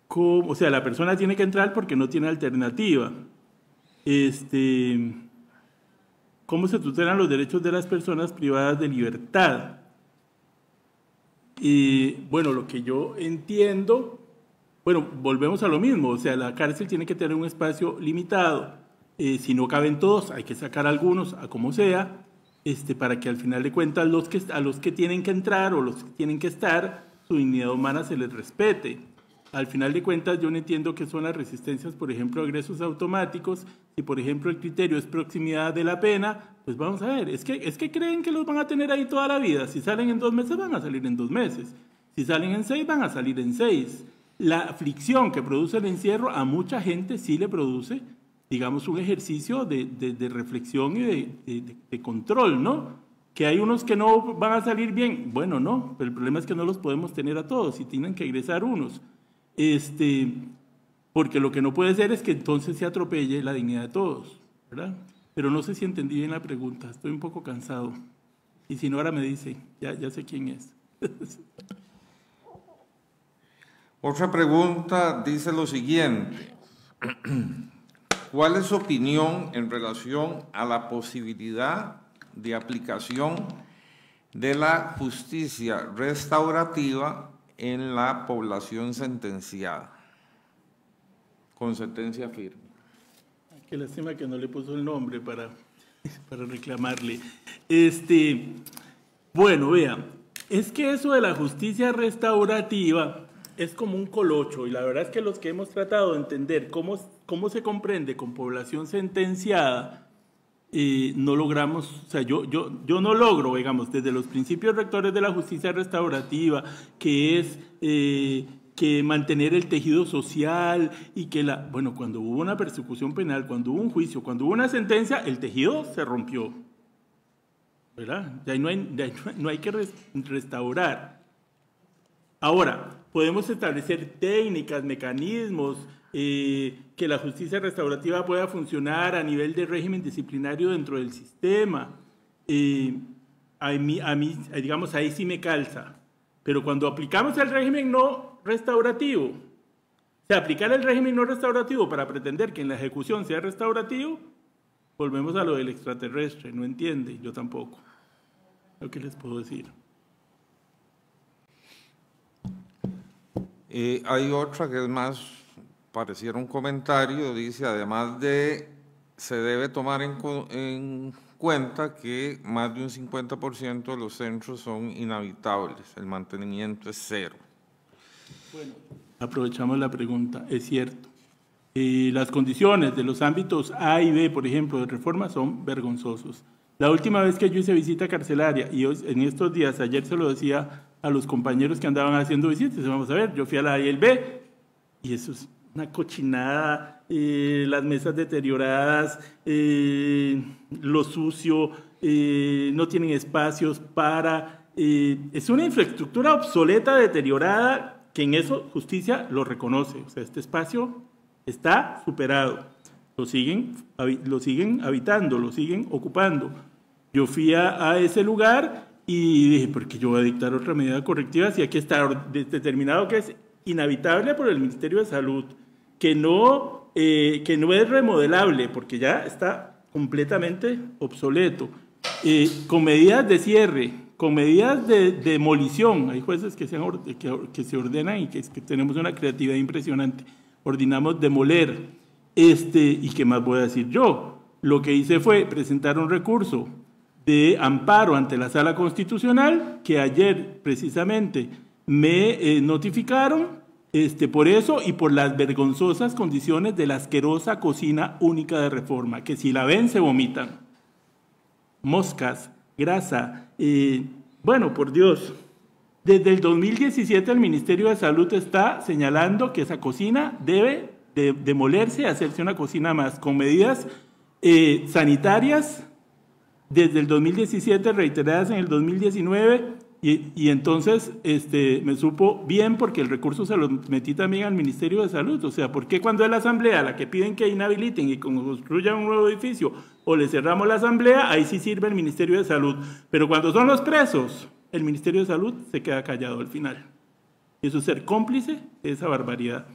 C: o sea, la persona tiene que entrar porque no tiene alternativa. Este cómo se tutelan los derechos de las personas privadas de libertad. Y bueno, lo que yo entiendo, bueno, volvemos a lo mismo, o sea, la cárcel tiene que tener un espacio limitado. Eh, si no caben todos, hay que sacar algunos, a como sea, este, para que al final de cuentas los que, a los que tienen que entrar o los que tienen que estar, su dignidad humana se les respete al final de cuentas yo no entiendo qué son las resistencias, por ejemplo, agresos automáticos. Si, por ejemplo, el criterio es proximidad de la pena, pues vamos a ver, es que, es que creen que los van a tener ahí toda la vida. Si salen en dos meses, van a salir en dos meses. Si salen en seis, van a salir en seis. La aflicción que produce el encierro a mucha gente sí le produce, digamos, un ejercicio de, reflexión y de, de control, ¿no? que hay unos que no van a salir bien. Bueno, no, pero el problema es que no los podemos tener a todos y tienen que ingresar unos. Este, porque lo que no puede ser es que entonces se atropelle la dignidad de todos, ¿verdad? Pero no sé si entendí bien la pregunta, estoy un poco cansado. Y si no, ahora me dice, ya, ya sé quién es.
B: Otra pregunta dice lo siguiente. ¿Cuál es su opinión en relación a la posibilidad de aplicación de la justicia restaurativa en la población sentenciada con sentencia firme.
C: Qué lástima que no le puso el nombre para, para reclamarle. Este, bueno, vean, es que eso de la justicia restaurativa es como un colocho y la verdad es que los que hemos tratado de entender cómo, cómo se comprende con población sentenciada, no logramos, o sea, yo, yo, yo no logro, digamos, desde los principios rectores de la justicia restaurativa, que es eh, que mantener el tejido social y que la, bueno, cuando hubo una persecución penal, cuando hubo un juicio, cuando hubo una sentencia, el tejido se rompió, ¿verdad? Ya no hay, no hay que restaurar. Ahora, podemos establecer técnicas, mecanismos, eh, que la justicia restaurativa pueda funcionar a nivel de régimen disciplinario dentro del sistema. Eh, mí, digamos, ahí sí me calza. Pero cuando aplicamos el régimen no restaurativo, se aplicar el régimen no restaurativo para pretender que en la ejecución sea restaurativo, volvemos a lo del extraterrestre, no entiende, yo tampoco. Lo que les puedo decir.
B: Eh, hay otra que es más pareciera un comentario, dice, además de, se debe tomar en, cuenta que más de un 50% de los centros son inhabitables, el mantenimiento es cero.
C: Bueno, aprovechamos la pregunta, es cierto. Y eh, las condiciones de los ámbitos A y B, por ejemplo, de reforma son vergonzosos. La última vez que yo hice visita carcelaria, y en estos días, ayer se lo decía a los compañeros que andaban haciendo visitas, vamos a ver, yo fui a la A y el B, y eso es una cochinada, eh, las mesas deterioradas, eh, lo sucio, eh, no tienen espacios para... es una infraestructura obsoleta, deteriorada, que en eso justicia lo reconoce. O sea, este espacio está superado. Lo siguen, lo siguen habitando, lo siguen ocupando. Yo fui a, ese lugar y dije, porque yo voy a dictar otra medida correctiva si aquí está determinado que es inhabitable por el Ministerio de Salud? que no, eh, que no es remodelable, porque ya está completamente obsoleto, eh, con medidas de cierre, con medidas de, demolición, hay jueces que se, que, se ordenan y que, tenemos una creatividad impresionante, ordinamos demoler, este, y qué más voy a decir yo, lo que hice fue presentar un recurso de amparo ante la sala constitucional, que ayer precisamente me eh, notificaron este, por eso y por las vergonzosas condiciones de la asquerosa cocina única de reforma, que si la ven se vomitan. Moscas, grasa, eh, bueno, por Dios. Desde el 2017 el Ministerio de Salud está señalando que esa cocina debe de demolerse y hacerse una cocina más con medidas eh, sanitarias. Desde el 2017, reiteradas en el 2019, y, entonces este, me supo bien porque el recurso se lo metí también al Ministerio de Salud. O sea, ¿por qué cuando es la asamblea la que piden que inhabiliten y construyan un nuevo edificio o le cerramos la asamblea, ahí sí sirve el Ministerio de Salud? Pero cuando son los presos, el Ministerio de Salud se queda callado al final. Eso es ser cómplice de esa barbaridad.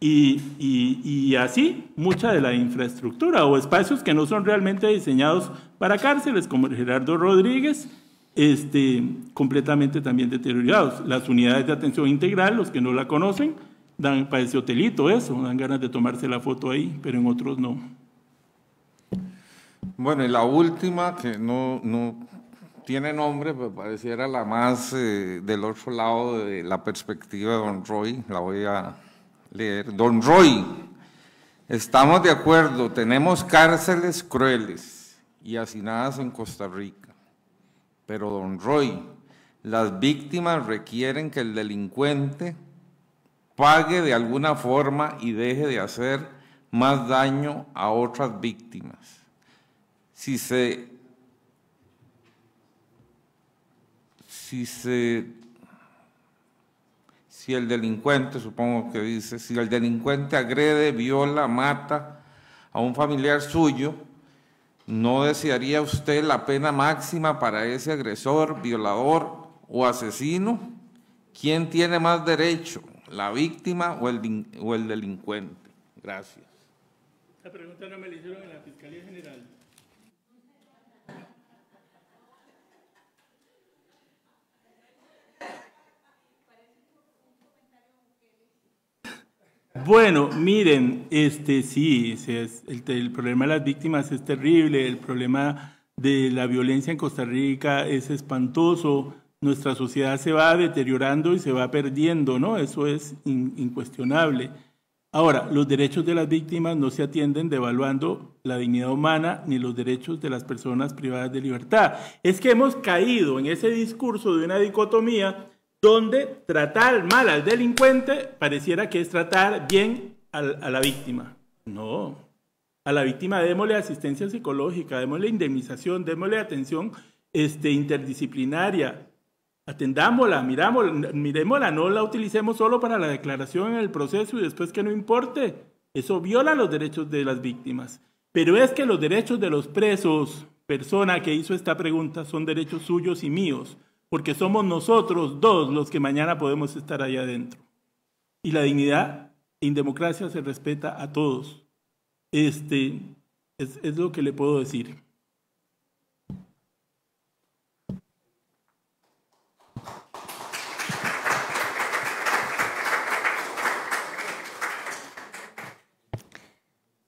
C: Y, y así mucha de la infraestructura o espacios que no son realmente diseñados para cárceles, como Gerardo Rodríguez, este, completamente también deteriorados. Las unidades de atención integral, los que no la conocen, dan parece ese hotelito eso, dan ganas de tomarse la foto ahí, pero en otros no. Bueno, y la última, que no, no
B: tiene nombre, pero pareciera la más eh, del otro lado de la perspectiva de Don Roy, la voy a leer. Don Roy, estamos de acuerdo, tenemos cárceles crueles y hacinadas en Costa Rica. Pero, don Roy, las víctimas requieren que el delincuente pague de alguna forma y deje de hacer más daño a otras víctimas. Si se, si si el delincuente, supongo que dice, si el delincuente agrede, viola, mata a un familiar suyo, ¿No desearía usted la pena máxima para ese agresor, violador o asesino? ¿Quién tiene más derecho, la víctima o el, o el delincuente? Gracias.
C: La pregunta no me hicieron en la Fiscalía General. Bueno, miren, este sí, el, problema de las víctimas es terrible, el problema de la violencia en Costa Rica es espantoso, nuestra sociedad se va deteriorando y se va perdiendo, ¿no? Eso es incuestionable. Ahora, los derechos de las víctimas no se atienden devaluando la dignidad humana ni los derechos de las personas privadas de libertad. Es que hemos caído en ese discurso de una dicotomía donde tratar mal al delincuente pareciera que es tratar bien a la víctima. No, a la víctima démosle asistencia psicológica, démosle indemnización, démosle atención este, interdisciplinaria, atendámosla, mirámosla, miremosla, no la utilicemos solo para la declaración en el proceso y después que no importe. Eso viola los derechos de las víctimas. Pero es que los derechos de los presos, persona que hizo esta pregunta, son derechos suyos y míos porque somos nosotros dos los que mañana podemos estar allá adentro. Y la dignidad en democracia se respeta a todos. Este es lo que le puedo decir.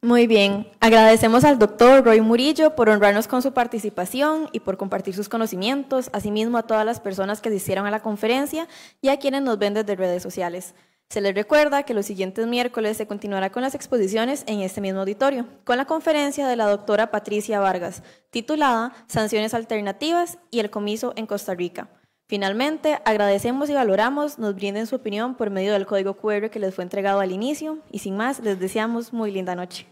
A: Muy bien, agradecemos al doctor Roy Murillo por honrarnos con su participación y por compartir sus conocimientos, asimismo a todas las personas que asistieron a la conferencia y a quienes nos ven desde redes sociales. Se les recuerda que los siguientes miércoles se continuará con las exposiciones en este mismo auditorio, con la conferencia de la doctora Patricia Vargas, titulada Sanciones Alternativas y el comiso en Costa Rica. Finalmente, agradecemos y valoramos, nos brinden su opinión por medio del código QR que les fue entregado al inicio y sin más, les deseamos muy linda noche.